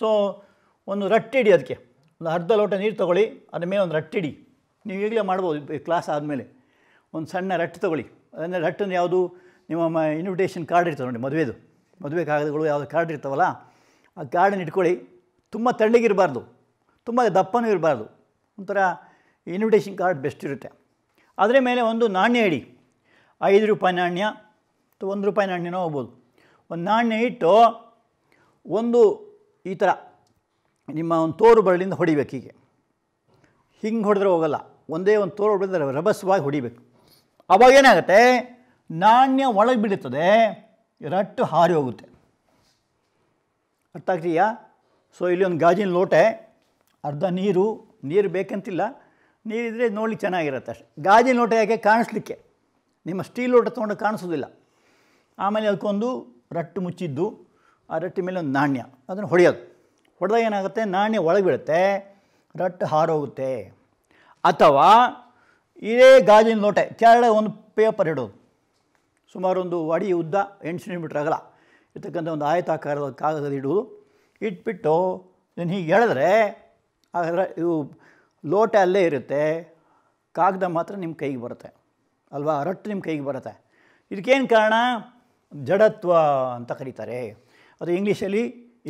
ಸೊ ಒಂದು ರಟ್ಟಿಡಿ ಅದಕ್ಕೆ ಒಂದು ಅರ್ಧ ಲೋಟ ನೀರು ತೊಗೊಳ್ಳಿ ಅದ್ರ ಮೇಲೆ ಒಂದು ರಟ್ಟಿಡಿ ನೀವು ಈಗಲೇ ಮಾಡ್ಬೋದು ಕ್ಲಾಸ್ ಆದಮೇಲೆ ಒಂದು ಸಣ್ಣ ರಟ್ಟು ತೊಗೊಳ್ಳಿ ಅಂದರೆ ರಟ್ಟನ್ನು ಯಾವುದು ನಿಮ್ಮ ಇನ್ವಿಟೇಷನ್ ಕಾರ್ಡ್ ಇರ್ತದೆ ನೋಡಿ ಮದುವೆದು ಮದುವೆ ಕಾಗದಗಳು ಯಾವುದು ಕಾರ್ಡ್ ಇರ್ತಾವಲ್ಲ ಆ ಕಾರ್ಡನ್ನು ಇಟ್ಕೊಳ್ಳಿ ತುಂಬ ತಣ್ಣಗಿರಬಾರ್ದು ತುಂಬ ದಪ್ಪನೂ ಇರಬಾರ್ದು ಒಂಥರ ಇನ್ವಿಟೇಷನ್ ಕಾರ್ಡ್ ಬೆಸ್ಟ್ ಇರುತ್ತೆ ಅದರ ಮೇಲೆ ಒಂದು ನಾಣ್ಯ ಇಡಿ ಐದು ರೂಪಾಯಿ ನಾಣ್ಯ ಅಥವಾ ಒಂದು ರೂಪಾಯಿ ನಾಣ್ಯನೋ ಹೋಗ್ಬೋದು ಒಂದು ನಾಣ್ಯ ಇಟ್ಟು ಒಂದು ಈ ಥರ ನಿಮ್ಮ ಒಂದು ತೋರು ಬರಲಿಂದ ಹೊಡಿಬೇಕು ಹೀಗೆ ಹಿಂಗೆ ಹೊಡೆದ್ರೆ ಹೋಗಲ್ಲ ಒಂದೇ ಒಂದು ತೋರು ಹೊಡೆದ್ರೆ ರಭಸವಾಗಿ ಹೊಡಿಬೇಕು ಏನಾಗುತ್ತೆ ನಾಣ್ಯ ಒಳಗೆ ಬಿಡುತ್ತದೆ ರಟ್ಟು ಹಾರಿ ಹೋಗುತ್ತೆ ಅರ್ಥ ಆಗ್ತೀಯಾ ಸೊ ಇಲ್ಲಿ ಒಂದು ಗಾಜಿನ ಲೋಟೆ ಅರ್ಧ ನೀರು ನೀರು ಬೇಕಂತಿಲ್ಲ ನೀರಿದ್ದರೆ ನೋಡ್ಲಿಕ್ಕೆ ಚೆನ್ನಾಗಿರುತ್ತೆ ಅಷ್ಟೆ ಗಾಜಿನ ಲೋಟ ಯಾಕೆ ಕಾಣಿಸ್ಲಿಕ್ಕೆ ನಿಮ್ಮ ಸ್ಟೀಲ್ ಲೋಟ ತೊಗೊಂಡು ಕಾಣಿಸೋದಿಲ್ಲ ಆಮೇಲೆ ಅದಕ್ಕೊಂದು ರಟ್ಟು ಮುಚ್ಚಿದ್ದು ಆ ರಟ್ಟಿ ಮೇಲೆ ಒಂದು ನಾಣ್ಯ ಅದನ್ನು ಹೊಡೆಯೋದು ಹೊಡೆದಾಗ ಏನಾಗುತ್ತೆ ನಾಣ್ಯ ಒಳಗೆ ಬೀಳುತ್ತೆ ರಟ್ಟು ಹಾರೋಗುತ್ತೆ ಅಥವಾ ಇದೇ ಗಾಜಿನ ಲೋಟೆ ಕೆಳ ಒಂದು ಪೇಪರ್ ಇಡೋದು ಸುಮಾರು ಒಂದು ಅಡಿ ಉದ್ದ ಎಂಟು ಸೆಂಟಿಮೀಟ್ರ್ ಅಗಲ ಇರ್ತಕ್ಕಂಥ ಒಂದು ಆಯತಾಕಾರದ ಕಾಗದ ಇಡುವುದು ಇಟ್ಬಿಟ್ಟು ಇದನ್ನು ಹೀಗೆ ಹೇಳಿದ್ರೆ ಆದರೆ ಇದು ಲೋಟ ಅಲ್ಲೇ ಇರುತ್ತೆ ಕಾಗದ ಮಾತ್ರ ನಿಮ್ಮ ಕೈಗೆ ಬರುತ್ತೆ ಅಲ್ವಾ ರಟ್ಟು ನಿಮ್ಮ ಕೈಗೆ ಬರುತ್ತೆ ಇದಕ್ಕೇನು ಕಾರಣ ಜಡತ್ವ ಅಂತ ಕರೀತಾರೆ ಅದು ಇಂಗ್ಲೀಷಲ್ಲಿ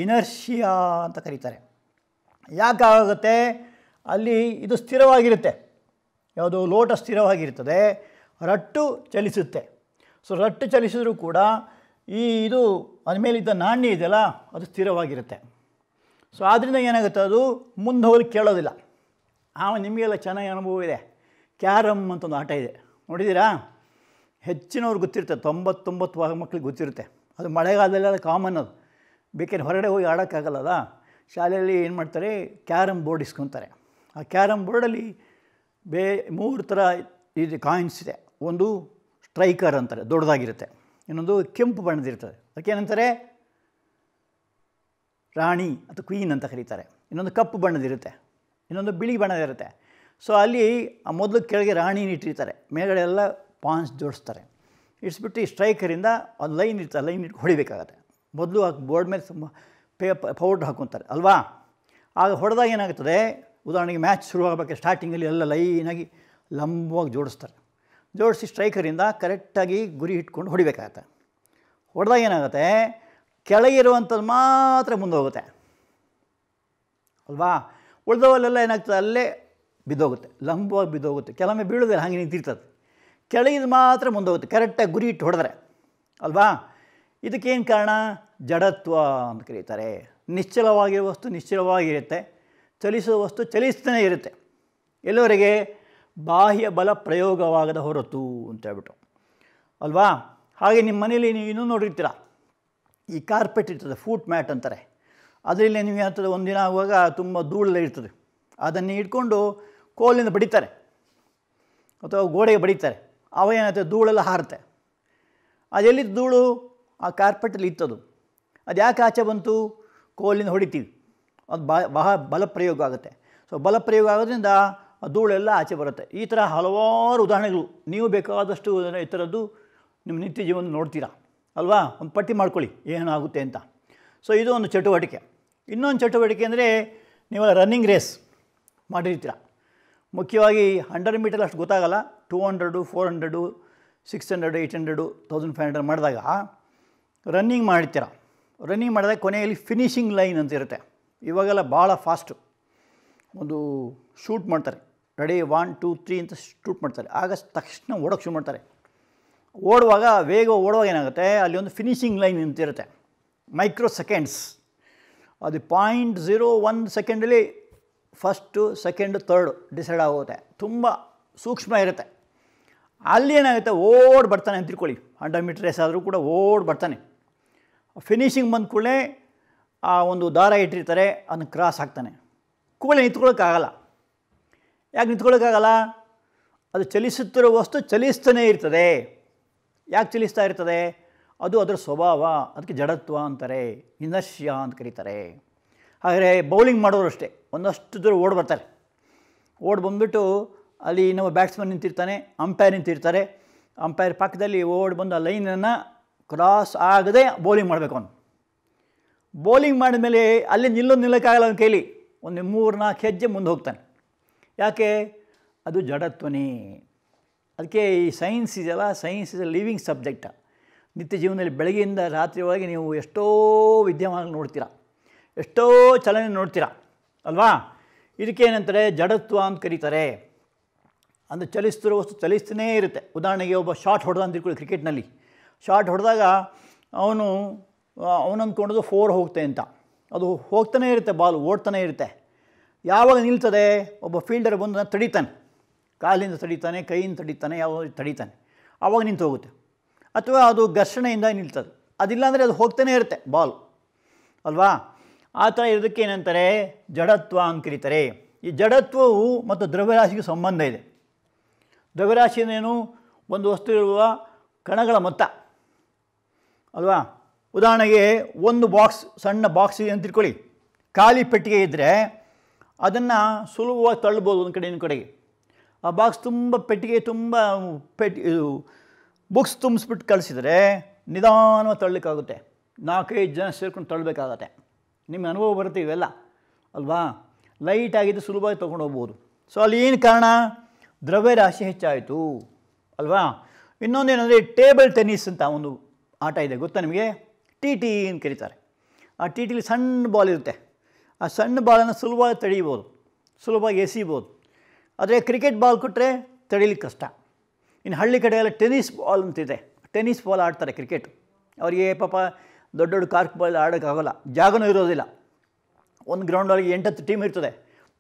ಇನರ್ಷಿಯಾ ಅಂತ ಕರೀತಾರೆ ಯಾಕಾಗುತ್ತೆ ಅಲ್ಲಿ ಇದು ಸ್ಥಿರವಾಗಿರುತ್ತೆ ಯಾವುದು ಲೋಟ ಸ್ಥಿರವಾಗಿರ್ತದೆ ರಟ್ಟು ಚಲಿಸುತ್ತೆ ಸೊ ರಟ್ಟು ಚಲಿಸಿದರೂ ಕೂಡ ಈ ಇದು ಅದ ಮೇಲಿದ್ದ ನಾಣ್ಯ ಇದೆಯಲ್ಲ ಅದು ಸ್ಥಿರವಾಗಿರುತ್ತೆ ಸೊ ಆದ್ದರಿಂದ ಏನಾಗುತ್ತೆ ಅದು ಮುಂದೆ ಹೋಗಿ ಕೇಳೋದಿಲ್ಲ ಆಮೇಲೆ ನಿಮಗೆಲ್ಲ ಚೆನ್ನಾಗಿ ಅನುಭವ ಇದೆ ಕ್ಯಾರಮ್ ಅಂತ ಒಂದು ಆಟ ಇದೆ ನೋಡಿದ್ದೀರಾ ಹೆಚ್ಚಿನವ್ರು ಗೊತ್ತಿರುತ್ತೆ ತೊಂಬತ್ತೊಂಬತ್ತು ವಾಗ ಮಕ್ಳಿಗೆ ಗೊತ್ತಿರುತ್ತೆ ಅದು ಮಳೆಗಾಲದಲ್ಲಿ ಅದು ಕಾಮನ್ ಅದು ಬೇಕಾದ್ರೆ ಹೊರಗಡೆ ಹೋಗಿ ಆಡೋಕ್ಕಾಗಲ್ಲದ ಶಾಲೆಯಲ್ಲಿ ಏನು ಮಾಡ್ತಾರೆ ಕ್ಯಾರಮ್ ಬೋರ್ಡ್ ಇಸ್ಕೊತಾರೆ ಆ ಕ್ಯಾರಮ್ ಬೋರ್ಡಲ್ಲಿ ಬೇ ಮೂರು ಥರ ಇದು ಕಾಯಿನ್ಸ್ ಇದೆ ಒಂದು ಸ್ಟ್ರೈಕರ್ ಅಂತಾರೆ ದೊಡ್ಡದಾಗಿರುತ್ತೆ ಇನ್ನೊಂದು ಕೆಂಪು ಬಣ್ಣದಿರ್ತದೆ ಅದಕ್ಕೆ ಏನಂತಾರೆ ರಾಣಿ ಅಥವಾ ಕ್ವೀನ್ ಅಂತ ಕರೀತಾರೆ ಇನ್ನೊಂದು ಕಪ್ಪು ಬಣ್ಣದಿರುತ್ತೆ ಇನ್ನೊಂದು ಬಿಳಿ ಬಣ್ಣದಿರುತ್ತೆ ಇರುತ್ತೆ ಸೊ ಅಲ್ಲಿ ಮೊದಲು ಕೆಳಗೆ ರಾಣಿನ ಇಟ್ಟಿರ್ತಾರೆ ಮೇಲ್ಗಡೆ ಎಲ್ಲ ಪಾನ್ಸ್ ಜೋಡಿಸ್ತಾರೆ ಇಟ್ಸ್ಬಿಟ್ಟು ಸ್ಟ್ರೈಕರಿಂದ ಅದು ಲೈನ್ ಇರ್ತಾರೆ ಲೈನ್ ಇಟ್ಟು ಹೊಡಿಬೇಕಾಗತ್ತೆ ಮೊದಲು ಆ ಬೋರ್ಡ್ ಮೇಲೆ ತುಂಬ ಪೇ ಪೌಡ್ರ್ ಹಾಕೊತಾರೆ ಅಲ್ವಾ ಆಗ ಹೊಡೆದಾಗ ಏನಾಗುತ್ತದೆ ಉದಾಹರಣೆಗೆ ಮ್ಯಾಚ್ ಶುರು ಸ್ಟಾರ್ಟಿಂಗಲ್ಲಿ ಎಲ್ಲ ಲೈನಾಗಿ ಲಂಬವಾಗಿ ಜೋಡಿಸ್ತಾರೆ ಜೋಡಿಸಿ ಸ್ಟ್ರೈಕರಿಂದ ಕರೆಕ್ಟಾಗಿ ಗುರಿ ಇಟ್ಕೊಂಡು ಹೊಡಿಬೇಕಾಗತ್ತೆ ಹೊಡೆದಾಗ ಏನಾಗುತ್ತೆ ಕೆಳಗಿರುವಂಥದ್ದು ಮಾತ್ರ ಮುಂದೆ ಹೋಗುತ್ತೆ ಅಲ್ವಾ ಉಳಿದವಲ್ಲೆಲ್ಲ ಏನಾಗ್ತದೆ ಅಲ್ಲೇ ಬಿದ್ದೋಗುತ್ತೆ ಲಂಬವಾಗಿ ಬಿದ್ದೋಗುತ್ತೆ ಕೆಲವೊಮ್ಮೆ ಬೀಳೋದಿಲ್ಲ ಹಾಗೆ ನಿಂತಿರ್ತದೆ ಕೆಳಗೆ ಮಾತ್ರ ಮುಂದೆ ಹೋಗುತ್ತೆ ಕರೆಕ್ಟಾಗಿ ಗುರಿ ಇಟ್ಟು ಹೊಡೆದ್ರೆ ಅಲ್ವಾ ಇದಕ್ಕೇನು ಕಾರಣ ಜಡತ್ವ ಅಂತ ಕರೀತಾರೆ ನಿಶ್ಚಲವಾಗಿರುವ ವಸ್ತು ನಿಶ್ಚಲವಾಗಿರುತ್ತೆ ಚಲಿಸುವ ವಸ್ತು ಚಲಿಸ್ತಾನೆ ಇರುತ್ತೆ ಎಲ್ಲವರೆಗೆ ಬಾಹ್ಯ ಬಲ ಪ್ರಯೋಗವಾಗದ ಹೊರತು ಅಂತ ಹೇಳ್ಬಿಟ್ಟು ಅಲ್ವಾ ಹಾಗೆ ನಿಮ್ಮ ಮನೇಲಿ ನೀವು ಇನ್ನೂ ನೋಡಿರ್ತೀರ ಈ ಕಾರ್ಪೆಟ್ ಇರ್ತದೆ ಫೂಟ್ ಮ್ಯಾಟ್ ಅಂತಾರೆ ಅದರಲ್ಲಿ ನೀವು ಹೇಳ್ತದೆ ಒಂದು ದಿನ ಆಗುವಾಗ ತುಂಬ ಧೂಳೆಲ್ಲ ಇರ್ತದೆ ಅದನ್ನು ಇಟ್ಕೊಂಡು ಕೋಲಿಂದ ಬಡಿತಾರೆ ಅಥವಾ ಗೋಡೆಗೆ ಬಡಿತಾರೆ ಅವ ಏನಾಗ್ತದೆ ಧೂಳೆಲ್ಲ ಹಾರುತ್ತೆ ಅದೆಲ್ಲಿ ಧೂಳು ಆ ಕಾರ್ಪೆಟಲ್ಲಿ ಇತ್ತದು ಅದು ಯಾಕೆ ಆಚೆ ಬಂತು ಕೋಲಿಂದ ಹೊಡಿತೀವಿ ಅದು ಬಹ ಬಲ ಬಲಪ್ರಯೋಗ ಆಗುತ್ತೆ ಸೊ ಬಲಪ್ರಯೋಗ ಆಗೋದ್ರಿಂದ ಆ ಧೂಳೆಲ್ಲ ಆಚೆ ಬರುತ್ತೆ ಈ ಥರ ಹಲವಾರು ಉದಾಹರಣೆಗಳು ನೀವು ಬೇಕಾದಷ್ಟು ಈ ಥರದ್ದು ನಿಮ್ಮ ನಿತ್ಯ ಜೀವನ ನೋಡ್ತೀರಾ ಅಲ್ವಾ ಒಂದು ಪಟ್ಟಿ ಮಾಡ್ಕೊಳ್ಳಿ ಏನಾಗುತ್ತೆ ಅಂತ ಸೊ ಇದು ಒಂದು ಚಟುವಟಿಕೆ ಇನ್ನೊಂದು ಚಟುವಟಿಕೆ ಅಂದರೆ ನೀವು ರನ್ನಿಂಗ್ ರೇಸ್ ಮಾಡಿರ್ತೀರ ಮುಖ್ಯವಾಗಿ ಹಂಡ್ರೆಡ್ ಮೀಟರ್ ಅಷ್ಟು ಗೊತ್ತಾಗಲ್ಲ two hundred four hundred six hundred eight hundred thousand five hundred ಮಾಡಿದಾಗ ರನ್ನಿಂಗ್ ಮಾಡಿರ್ತೀರ ರನ್ನಿಂಗ್ ಮಾಡಿದಾಗ ಕೊನೆಯಲ್ಲಿ ಫಿನಿಷಿಂಗ್ ಲೈನ್ ಅಂತ ಇರುತ್ತೆ ಇವಾಗೆಲ್ಲ ಭಾಳ ಫಾಸ್ಟು ಒಂದು ಶೂಟ್ ಮಾಡ್ತಾರೆ ರೆಡಿ ಒನ್ ಟೂ ತ್ರೀ ಅಂತ ಶೂಟ್ ಮಾಡ್ತಾರೆ ಆಗ ತಕ್ಷಣ ಓಡೋಕ್ಕೆ ಶುರು ಮಾಡ್ತಾರೆ ಓಡುವಾಗ ವೇಗ ಓಡುವಾಗ ಏನಾಗುತ್ತೆ ಅಲ್ಲಿ ಒಂದು ಫಿನಿಷಿಂಗ್ ಲೈನ್ ನಿಂತಿರುತ್ತೆ ಮೈಕ್ರೋ ಸೆಕೆಂಡ್ಸ್ ಅದು ಪಾಯಿಂಟ್ ಝೀರೋ ಒನ್ ಸೆಕೆಂಡಲ್ಲಿ ಫಸ್ಟು ಸೆಕೆಂಡ್ ತರ್ಡು ಡಿಸೈಡ್ ಆಗುತ್ತೆ ತುಂಬ ಸೂಕ್ಷ್ಮ ಇರುತ್ತೆ ಅಲ್ಲಿ ಏನಾಗುತ್ತೆ ಓಡ್ ಬರ್ತಾನೆ ಅಂತ ತಿಳ್ಕೊಳ್ಳಿ ಹಂಡ್ರೆಡ್ ಮೀಟರ್ ರೇಸ್ ಆದರೂ ಕೂಡ ಓಡ್ ಬರ್ತಾನೆ ಫಿನಿಷಿಂಗ್ ಬಂದ ಕೂಡಲೇ ಆ ಒಂದು ದಾರ ಇಟ್ಟಿರ್ತಾರೆ ಅದನ್ನು ಕ್ರಾಸ್ ಆಗ್ತಾನೆ ಕೂಡಲೇ ನಿಂತ್ಕೊಳ್ಳೋಕ್ಕಾಗಲ್ಲ ಯಾಕೆ ನಿಂತ್ಕೊಳ್ಳೋಕ್ಕಾಗಲ್ಲ ಅದು ಚಲಿಸುತ್ತಿರುವ ವಸ್ತು ಚಲಿಸ್ತಾನೇ ಇರ್ತದೆ ಯಾಕೆ ಚಲಿಸ್ತಾ ಇರ್ತದೆ ಅದು ಅದರ ಸ್ವಭಾವ ಅದಕ್ಕೆ ಜಡತ್ವ ಅಂತಾರೆ ಇನಶ್ಯ ಅಂತ ಕರೀತಾರೆ ಹಾಗೆ ಬೌಲಿಂಗ್ ಮಾಡೋರು ಅಷ್ಟೇ ಒಂದಷ್ಟು ದೂರ ಓಡ್ ಬರ್ತಾರೆ ಓಡ್ ಬಂದುಬಿಟ್ಟು ಅಲ್ಲಿ ನಮ್ಮ ಬ್ಯಾಟ್ಸ್ಮನ್ ನಿಂತಿರ್ತಾನೆ ಅಂಪೈರ್ ನಿಂತಿರ್ತಾರೆ ಅಂಪೈರ್ ಪಕ್ಕದಲ್ಲಿ ಓಡ್ ಬಂದು ಆ ಲೈನನ್ನು ಕ್ರಾಸ್ ಆಗದೆ ಬೌಲಿಂಗ್ ಮಾಡಬೇಕು ಅವನು ಬೌಲಿಂಗ್ ಮಾಡಿದ್ಮೇಲೆ ಅಲ್ಲಿ ನಿಲ್ಲೋ ನಿಲ್ಲೋಕ್ಕಾಗಲ್ಲ ಅಂತ ಕೇಳಿ ಒಂದು ಮೂರು ನಾಲ್ಕು ಹೆಜ್ಜೆ ಮುಂದೆ ಹೋಗ್ತಾನೆ ಯಾಕೆ ಅದು ಜಡತ್ವನೇ ಅದಕ್ಕೆ ಈ ಸೈನ್ಸ್ ಇದೆಯಲ್ಲ science is a living subject ನಿತ್ಯ ಜೀವನದಲ್ಲಿ ಬೆಳಗ್ಗೆಯಿಂದ ರಾತ್ರಿ ಒಳಗೆ ನೀವು ಎಷ್ಟೋ ವಿದ್ಯಮಾನ ನೋಡ್ತೀರ ಎಷ್ಟೋ ಚಲನೆ ನೋಡ್ತೀರ ಅಲ್ವಾ ಇದಕ್ಕೇನಂತಾರೆ ಜಡತ್ವ ಅಂತ ಕರೀತಾರೆ ಅಂದರೆ ಚಲಿಸ್ತಿರೋ ವಸ್ತು ಚಲಿಸ್ತಾನೇ ಇರುತ್ತೆ ಉದಾಹರಣೆಗೆ ಒಬ್ಬ ಶಾಟ್ ಹೊಡೆದ ಅಂತ ತಿಳ್ಕೊಳ್ಳಿ ಕ್ರಿಕೆಟ್ನಲ್ಲಿ ಶಾಟ್ ಹೊಡೆದಾಗ ಅವನು ಅವನು ಅಂದ್ಕೊಂಡಿದ್ದು ಫೋರ್ ಹೋಗ್ತೆ ಅಂತ ಅದು ಹೋಗ್ತಾನೇ ಇರುತ್ತೆ ಬಾಲ್ ಓಡ್ತಾನೆ ಇರುತ್ತೆ ಯಾವಾಗ ನಿಲ್ತದೆ ಒಬ್ಬ ಫೀಲ್ಡರ್ ಬಂದು ತಡಿತಾನೆ ಕಾಲಿಂದ ತಡಿತಾನೆ ಕೈಯಿಂದ ತಡಿತಾನೆ ಯಾವ ತಡಿತಾನೆ ಆವಾಗ ನಿಂತು ಹೋಗುತ್ತೆ ಅಥವಾ ಅದು ಘರ್ಷಣೆಯಿಂದ ನಿಲ್ತದೆ ಅದಿಲ್ಲಾಂದರೆ ಅದು ಹೋಗ್ತಾನೆ ಇರುತ್ತೆ ಬಾಲ್ ಅಲ್ವಾ ಆ ಥರ ಇರೋದಕ್ಕೆ ಏನಂತಾರೆ ಜಡತ್ವ ಅಂತ ಕರೀತಾರೆ ಈ ಜಡತ್ವವು ಮತ್ತು ದ್ರವ್ಯರಾಶಿಗೆ ಸಂಬಂಧ ಇದೆ ದ್ರವ್ಯರಾಶಿ ಒಂದು ವಸ್ತು ಇರುವ ಕಣಗಳ ಮೊತ್ತ ಅಲ್ವಾ ಉದಾಹರಣೆಗೆ ಒಂದು ಬಾಕ್ಸ್ ಸಣ್ಣ ಬಾಕ್ಸ್ ಇದೆ ಅಂತ ತಿಳ್ಕೊಳ್ಳಿ ಖಾಲಿ ಪೆಟ್ಟಿಗೆ ಇದ್ದರೆ ಅದನ್ನು ಸುಲಭವಾಗಿ ತಳ್ಳಬೋದು ಒಂದು ಕಡೆಯಿಂದ ಕಡೆಗೆ ಆ ಬಾಕ್ಸ್ ತುಂಬ ಪೆಟ್ಟಿಗೆ ತುಂಬ ಪೆಟ್ಟಿ ಬುಕ್ಸ್ ತುಂಬಿಸ್ಬಿಟ್ಟು ಕಳಿಸಿದರೆ ನಿಧಾನವಾಗಿ ತಳ್ಳಲಿಕ್ಕಾಗುತ್ತೆ ನಾಲ್ಕೈದು ಜನ ಸೇರ್ಕೊಂಡು ತಳ್ಳಬೇಕಾಗತ್ತೆ ನಿಮ್ಮ ಅನುಭವ ಬರುತ್ತೆ ಇವೆಲ್ಲ ಅಲ್ವಾ ಲೈಟ್ ಸುಲಭವಾಗಿ ತೊಗೊಂಡು ಹೋಗ್ಬೋದು ಸೊ ಅಲ್ಲಿ ಏನು ಕಾರಣ ದ್ರವ್ಯರಾಶಿ ಹೆಚ್ಚಾಯಿತು ಅಲ್ವಾ ಇನ್ನೊಂದೇನೆಂದರೆ ಟೇಬಲ್ ಟೆನ್ನಿಸ್ ಅಂತ ಒಂದು ಆಟ ಇದೆ ಗೊತ್ತಾ ನಿಮಗೆ ಟಿ ಟಿ ಅಂತ ಕರೀತಾರೆ ಆ ಟಿ ಟಿಲಿ ಸಣ್ಣ ಬಾಲ್ ಇರುತ್ತೆ ಆ ಸಣ್ಣ ಬಾಲನ್ನು ಸುಲಭವಾಗಿ ತಡೆಯಬೋದು ಸುಲಭವಾಗಿ ಎಸೀಬೋದು ಆದರೆ ಕ್ರಿಕೆಟ್ ಬಾಲ್ ಕೊಟ್ಟರೆ ತಡೀಲಿಕ್ಕೆ ಕಷ್ಟ ಇನ್ನು ಹಳ್ಳಿ ಕಡೆಯೆಲ್ಲ ಟೆನಿಸ್ ಬಾಲ್ ಅಂತಿದೆ ಟೆನಿಸ್ ಬಾಲ್ ಆಡ್ತಾರೆ ಕ್ರಿಕೆಟ್ ಅವರಿಗೆ ಪಾಪ ದೊಡ್ಡ ದೊಡ್ಡ ಕಾರ್ಕ್ ಬಾಲ್ ಆಡೋಕ್ಕಾಗಲ್ಲ ಜಾಗನೂ ಇರೋದಿಲ್ಲ ಒಂದು ಗ್ರೌಂಡಲ್ಲಿ ಎಂಟತ್ತು ಟೀಮ್ ಇರ್ತದೆ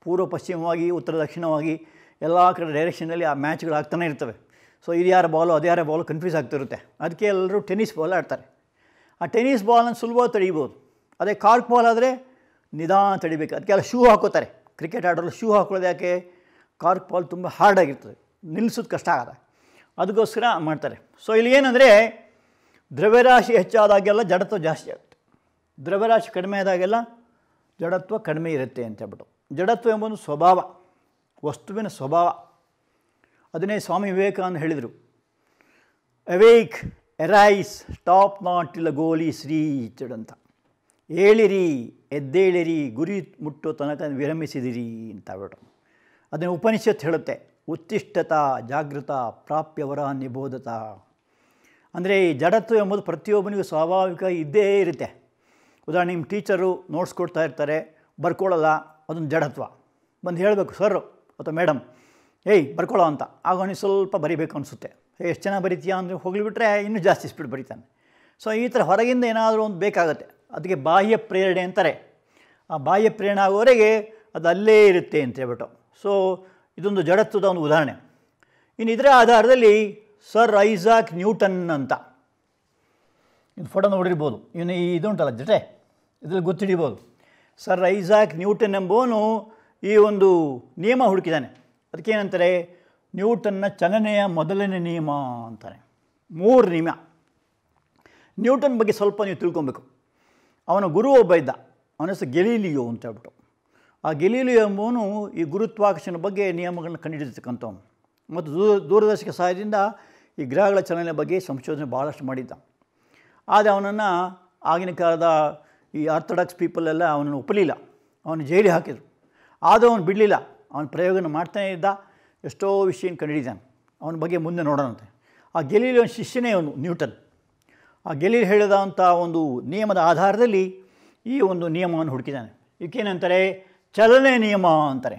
ಪೂರ್ವ ಪಶ್ಚಿಮವಾಗಿ ಉತ್ತರ ದಕ್ಷಿಣವಾಗಿ ಎಲ್ಲ ಕಡೆ ಡೈರೆಕ್ಷನಲ್ಲಿ ಆ ಮ್ಯಾಚ್ಗಳು ಆಗ್ತಾನೆ ಇರ್ತವೆ ಸೊ ಇದು ಯಾರ ಬಾಲು ಅದು ಯಾರ ಬಾಲು ಕನ್ಫ್ಯೂಸ್ ಆಗ್ತಿರುತ್ತೆ ಅದಕ್ಕೆ ಎಲ್ಲರೂ ಟೆನ್ನಿಸ್ ಬಾಲ್ ಆಡ್ತಾರೆ ಆ ಟೆನ್ನಿಸ್ ಬಾಲನ್ನು ಸುಲಭವಾಗಿ ತಡೀಬೋದು ಅದೇ ಕಾರ್ಕ್ ಬಾಲ್ ಆದರೆ ನಿಧಾನ ತಡಿಬೇಕು ಅದಕ್ಕೆಲ್ಲ ಶೂ ಹಾಕೋತಾರೆ ಕ್ರಿಕೆಟ್ ಆಡೋರು ಶೂ ಹಾಕೊಳ್ಳೋದು ಯಾಕೆ ಕಾರ್ಕ್ ಪಾಲ್ ತುಂಬ ಹಾರ್ಡಾಗಿರ್ತದೆ ನಿಲ್ಲಿಸೋದು ಕಷ್ಟ ಆಗಲ್ಲ ಅದಕ್ಕೋಸ್ಕರ ಮಾಡ್ತಾರೆ ಸೊ ಇಲ್ಲಿ ಏನಂದರೆ ದ್ರವ್ಯರಾಶಿ ಹೆಚ್ಚಾದಾಗೆಲ್ಲ ಜಡತ್ವ ಜಾಸ್ತಿ ಆಗುತ್ತೆ ದ್ರವ್ಯರಾಶಿ ಕಡಿಮೆ ಆದಾಗೆಲ್ಲ ಜಡತ್ವ ಕಡಿಮೆ ಇರುತ್ತೆ ಅಂತ ಹೇಳ್ಬಿಟ್ಟು ಜಡತ್ವ ಎಂಬುದು ಸ್ವಭಾವ ವಸ್ತುವಿನ ಸ್ವಭಾವ ಅದನ್ನೇ ಸ್ವಾಮಿ ವಿವೇಕಾನಂದ ಹೇಳಿದರು ಅವೇಕ್ ಎರೈಸ್ ಸ್ಟಾಪ್ ನಾಟ್ ಇಲ್ಲ ಗೋಲಿ ಶ್ರೀ ಅಂತ ಹೇಳಿರಿ ಎದ್ದೇಳಿರಿ ಗುರಿ ಮುಟ್ಟೋ ತನಕ ವಿರಮಿಸಿದಿರಿ ಅಂತ ಹೇಳ್ಬಿಟ್ಟು ಅದನ್ನು ಉಪನಿಷತ್ ಹೇಳುತ್ತೆ ಉತ್ತಿಷ್ಠತ ಜಾಗೃತ ಪ್ರಾಪ್ಯವರ ನಿಬೋಧತ ಅಂದರೆ ಈ ಜಡತ್ವ ಎಂಬುದು ಪ್ರತಿಯೊಬ್ಬನಿಗೂ ಸ್ವಾಭಾವಿಕ ಇದ್ದೇ ಇರುತ್ತೆ ಉದಾಹರಣೆ ನಿಮ್ಮ ಟೀಚರು ನೋಟ್ಸ್ ಕೊಡ್ತಾ ಇರ್ತಾರೆ ಬರ್ಕೊಳ್ಳಲ್ಲ ಅದೊಂದು ಜಡತ್ವ ಬಂದು ಹೇಳಬೇಕು ಸರ್ ಅಥವಾ ಮೇಡಮ್ ಏಯ್ ಬರ್ಕೊಳ್ಳೋ ಅಂತ ಆಗ ಸ್ವಲ್ಪ ಬರಿಬೇಕು ಅನಿಸುತ್ತೆ ಎಷ್ಟು ಚೆನ್ನಾಗಿ ಬರಿತೀಯಾ ಅಂದರೆ ಹೋಗ್ಲಿಬಿಟ್ರೆ ಇನ್ನೂ ಜಾಸ್ತಿ ಸ್ಪೀಡ್ ಬರಿತಾನೆ ಸೊ ಈ ಥರ ಹೊರಗಿಂದ ಏನಾದರೂ ಒಂದು ಬೇಕಾಗುತ್ತೆ ಅದಕ್ಕೆ ಬಾಹ್ಯ ಪ್ರೇರಣೆ ಅಂತಾರೆ ಆ ಬಾಹ್ಯ ಪ್ರೇರಣೆ ಆಗೋವರೆಗೆ ಅದು ಅಲ್ಲೇ ಇರುತ್ತೆ ಅಂತ ಹೇಳ್ಬಿಟ್ಟು ಸೊ ಇದೊಂದು ಜಡತ್ವದ ಒಂದು ಉದಾಹರಣೆ ಇನ್ನು ಇದರ ಆಧಾರದಲ್ಲಿ ಸರ್ ಐಸಾಕ್ ನ್ಯೂಟನ್ ಅಂತ ಇನ್ನು ಫೋಟೋ ನೋಡಿರ್ಬೋದು ಇವನು ಇದು ಉಂಟಲ್ಲ ಜಟೆ ಇದರಲ್ಲಿ ಗೊತ್ತಿಡಿಬೋದು ಸರ್ ಐಸಾಕ್ ನ್ಯೂಟನ್ ಎಂಬುವನು ಈ ಒಂದು ನಿಯಮ ಹುಡುಕಿದ್ದಾನೆ ಅದಕ್ಕೇನಂತಾರೆ ನ್ಯೂಟನ್ನ ಚಲನೆಯ ಮೊದಲನೇ ನಿಯಮ ಅಂತಾನೆ ಮೂರು ನಿಯಮ ನ್ಯೂಟನ್ ಬಗ್ಗೆ ಸ್ವಲ್ಪ ನೀವು ತಿಳ್ಕೊಬೇಕು ಅವನ ಗುರು ಒಬ್ಬ ಇದ್ದ ಅವನ ಹೆಸರು ಗೆಲೀಲಿಯೋ ಅಂತ ಹೇಳ್ಬಿಟ್ಟು ಆ ಗೆಲೀಲು ಎಂಬುವನು ಈ ಗುರುತ್ವಾಕರ್ಷಣ ಬಗ್ಗೆ ನಿಯಮಗಳನ್ನು ಕಂಡುಹಿಡಿದಿರ್ತಕ್ಕಂಥವನು ಮತ್ತು ದೂರ ದೂರದರ್ಶಕ ಸಹಾಯದಿಂದ ಈ ಗ್ರಹಗಳ ಚಲನೆ ಬಗ್ಗೆ ಸಂಶೋಧನೆ ಭಾಳಷ್ಟು ಮಾಡಿದ್ದ ಆದರೆ ಅವನನ್ನು ಆಗಿನ ಕಾಲದ ಈ ಆರ್ಥೋಡಾಕ್ಸ್ ಪೀಪಲ್ ಎಲ್ಲ ಅವನನ್ನು ಒಪ್ಪಲಿಲ್ಲ ಅವನು ಜೈಲಿಗೆ ಹಾಕಿದರು ಆದರೂ ಅವನು ಬಿಡಲಿಲ್ಲ ಅವನ ಪ್ರಯೋಗನ ಮಾಡ್ತಾನೆ ಇದ್ದ ಎಷ್ಟೋ ವಿಷಯನ ಕಂಡುಹಿಡಿದಾನೆ ಅವನ ಬಗ್ಗೆ ಮುಂದೆ ನೋಡೋಣಂತೆ ಆ ಅವನ ಶಿಷ್ಯನೇ ಅವನು ನ್ಯೂಟನ್ ಆ ಗೆಲೀಲಿ ಹೇಳಿದಂಥ ಒಂದು ನಿಯಮದ ಆಧಾರದಲ್ಲಿ ಈ ಒಂದು ನಿಯಮವನ್ನು ಹುಡುಕಿದ್ದಾನೆ ಇದಕ್ಕೇನಂತಾರೆ ಚಲನೆ ನಿಯಮ ಅಂತಾರೆ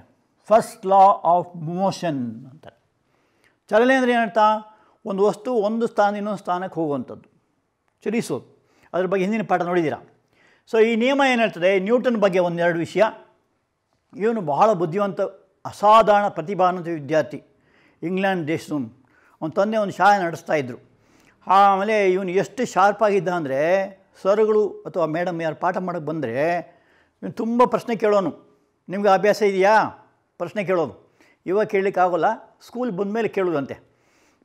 ಫಸ್ಟ್ ಲಾ ಆಫ್ ಮೋಷನ್ ಅಂತಾರೆ ಚಲನೆ ಅಂದರೆ ಏನರ್ಥ ಒಂದು ವಸ್ತು ಒಂದು ಸ್ಥಾನ ಇನ್ನೊಂದು ಸ್ಥಾನಕ್ಕೆ ಹೋಗುವಂಥದ್ದು ಚಲಿಸೋದು ಅದ್ರ ಬಗ್ಗೆ ಹಿಂದಿನ ಪಾಠ ನೋಡಿದ್ದೀರಾ ಸೊ ಈ ನಿಯಮ ಏನು ನ್ಯೂಟನ್ ಬಗ್ಗೆ ಒಂದೆರಡು ವಿಷಯ ಇವನು ಬಹಳ ಬುದ್ಧಿವಂತ ಅಸಾಧಾರಣ ಪ್ರತಿಭಾನ್ವಿತ ವಿದ್ಯಾರ್ಥಿ ಇಂಗ್ಲೆಂಡ್ ದೇಶದ ಅವನ ತಂದೆ ಒಂದು ಶಾಲೆ ನಡೆಸ್ತಾ ಇದ್ದರು ಆಮೇಲೆ ಇವನು ಎಷ್ಟು ಶಾರ್ಪಾಗಿದ್ದ ಅಂದರೆ ಸರ್ಗಳು ಅಥವಾ ಮೇಡಮ್ ಯಾರು ಪಾಠ ಮಾಡೋಕ್ಕೆ ಬಂದರೆ ಇವನು ತುಂಬ ಪ್ರಶ್ನೆ ಕೇಳೋನು ನಿಮ್ಗೆ ಅಭ್ಯಾಸ ಇದೆಯಾ ಪ್ರಶ್ನೆ ಕೇಳೋದು ಇವಾಗ ಆಗೋಲ್ಲ ಸ್ಕೂಲ್ ಬಂದ ಮೇಲೆ ಕೇಳೋದಂತೆ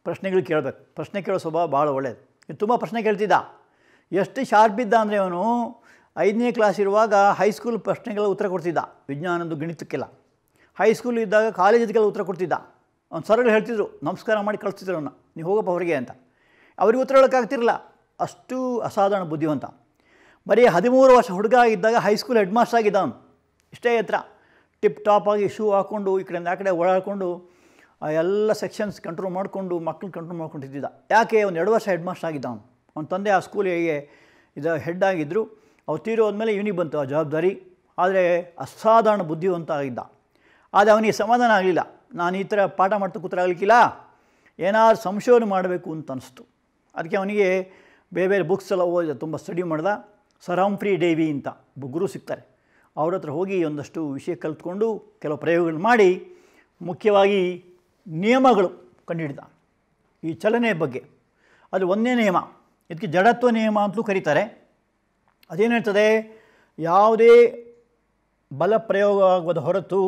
ಪ್ರಶ್ನೆಗಳು ಕೇಳಬೇಕು ಪ್ರಶ್ನೆ ಕೇಳೋ ಸ್ವಭಾವ ಭಾಳ ಒಳ್ಳೆಯದು ಇದು ತುಂಬ ಪ್ರಶ್ನೆ ಕೇಳ್ತಿದ್ದ ಎಷ್ಟು ಶಾರ್ಪ್ ಇದ್ದ ಅಂದರೆ ಅವನು ಐದನೇ ಕ್ಲಾಸ್ ಇರುವಾಗ ಹೈಸ್ಕೂಲ್ ಪ್ರಶ್ನೆಗಳ ಉತ್ತರ ಕೊಡ್ತಿದ್ದ ವಿಜ್ಞಾನದ್ದು ಗಣಿತಕ್ಕೆಲ್ಲ ಹೈಸ್ಕೂಲ್ ಇದ್ದಾಗ ಕಾಲೇಜದಕ್ಕೆಲ್ಲ ಉತ್ತರ ಕೊಡ್ತಿದ್ದ ಅವ್ನು ಸರಳು ಹೇಳ್ತಿದ್ರು ನಮಸ್ಕಾರ ಮಾಡಿ ಕಳಿಸ್ತಿದ್ರು ಅವನ್ನ ನೀವು ಹೋಗಪ್ಪ ಅವರಿಗೆ ಅಂತ ಅವ್ರಿಗೆ ಉತ್ತರ ಹೇಳೋಕ್ಕಾಗ್ತಿರಲ್ಲ ಅಷ್ಟು ಅಸಾಧಾರಣ ಬುದ್ಧಿವಂತ ಬರೀ ಹದಿಮೂರು ವರ್ಷ ಹುಡುಗ ಇದ್ದಾಗ ಹೈಸ್ಕೂಲ್ ಹೆಡ್ ಮಾಸ್ಟರ್ ಆಗಿದ್ದ ಅವನು ಇಷ್ಟೇ ಹತ್ರ ಟಿಪ್ ಟಾಪಾಗಿ ಶೂ ಹಾಕ್ಕೊಂಡು ಈ ಕಡೆಯಿಂದ ಆ ಕಡೆ ಓಡಾಡಿಕೊಂಡು ಆ ಎಲ್ಲ ಸೆಕ್ಷನ್ಸ್ ಕಂಟ್ರೋಲ್ ಮಾಡಿಕೊಂಡು ಮಕ್ಕಳು ಕಂಟ್ರೋಲ್ ಮಾಡ್ಕೊಂಡಿದ್ದ ಯಾಕೆ ಒಂದು ಎರಡು ವರ್ಷ ಹೆಡ್ ಮಾಸ್ಟರ್ ಆಗಿದ್ದ ಅವನು ಅವನ ತಂದೆ ಆ ಸ್ಕೂಲಿಗೆ ಇದು ಹೆಡ್ ಆಗಿದ್ದರು ಅವ್ರು ಹೋದ್ಮೇಲೆ ಇವನಿಗೆ ಬಂತು ಆ ಜವಾಬ್ದಾರಿ ಆದರೆ ಅಸಾಧಾರಣ ಬುದ್ಧಿವಂತ ಆಗಿದ್ದ ಆದರೆ ಅವನಿಗೆ ಸಮಾಧಾನ ಆಗಲಿಲ್ಲ ನಾನು ಈ ಥರ ಪಾಠ ಮಾಡ್ತಾ ಕೂತ್ರಾಗಲಿಕ್ಕಿಲ್ಲ ಏನಾದ್ರು ಸಂಶೋಧನೆ ಮಾಡಬೇಕು ಅಂತ ಅನಿಸ್ತು ಅದಕ್ಕೆ ಅವನಿಗೆ ಬೇರೆ ಬೇರೆ ಬುಕ್ಸ್ ಎಲ್ಲ ಓದಿದ ತುಂಬ ಸ್ಟಡಿ ಮಾಡ್ದ ಸರ್ ಫ್ರೀ ಡೇವಿ ಅಂತ ಗುರು ಸಿಗ್ತಾರೆ ಅವ್ರ ಹತ್ರ ಹೋಗಿ ಒಂದಷ್ಟು ವಿಷಯ ಕಲಿತ್ಕೊಂಡು ಕೆಲವು ಪ್ರಯೋಗಗಳನ್ನು ಮಾಡಿ ಮುಖ್ಯವಾಗಿ ನಿಯಮಗಳು ಕಂಡುಹಿಡಿದ ಈ ಚಲನೆಯ ಬಗ್ಗೆ ಅದು ಒಂದೇ ನಿಯಮ ಇದಕ್ಕೆ ಜಡತ್ವ ನಿಯಮ ಅಂತಲೂ ಕರೀತಾರೆ ಅದೇನು ಹೇಳ್ತದೆ ಯಾವುದೇ ಬಲ ಪ್ರಯೋಗ ಆಗುವುದ ಹೊರತು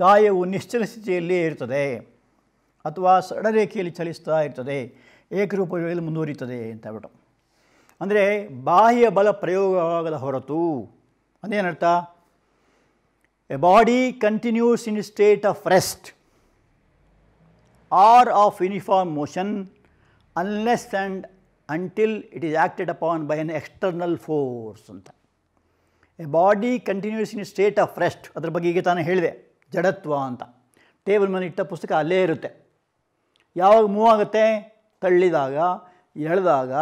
ಕಾಯವು ನಿಶ್ಚಲ ಸ್ಥಿತಿಯಲ್ಲಿಯೇ ಇರ್ತದೆ ಅಥವಾ ಸರಳ ರೇಖೆಯಲ್ಲಿ ಚಲಿಸ್ತಾ ಇರ್ತದೆ ಏಕರೂಪದಲ್ಲಿ ಮುಂದುವರಿಯುತ್ತದೆ ಅಂತ ಹೇಳ್ಬಿಟ್ಟು ಅಂದರೆ ಬಾಹ್ಯ ಬಲ ಪ್ರಯೋಗವಾಗದ ಹೊರತು ಅದೇನರ್ಥ a body continues in state of rest or of uniform motion unless and until it is acted upon by an external force ಅಂತ a body continues in state of rest ಅದ್ರ ಬಗ್ಗೆ ಈಗ ತಾನೇ ಹೇಳಿದೆ ಜಡತ್ವ ಅಂತ ಟೇಬಲ್ ಮೇಲೆ ಇಟ್ಟ ಪುಸ್ತಕ ಅಲ್ಲೇ ಇರುತ್ತೆ ಯಾವಾಗ ಮೂವ್ ಆಗುತ್ತೆ ತಳ್ಳಿದಾಗ ಎಳೆದಾಗ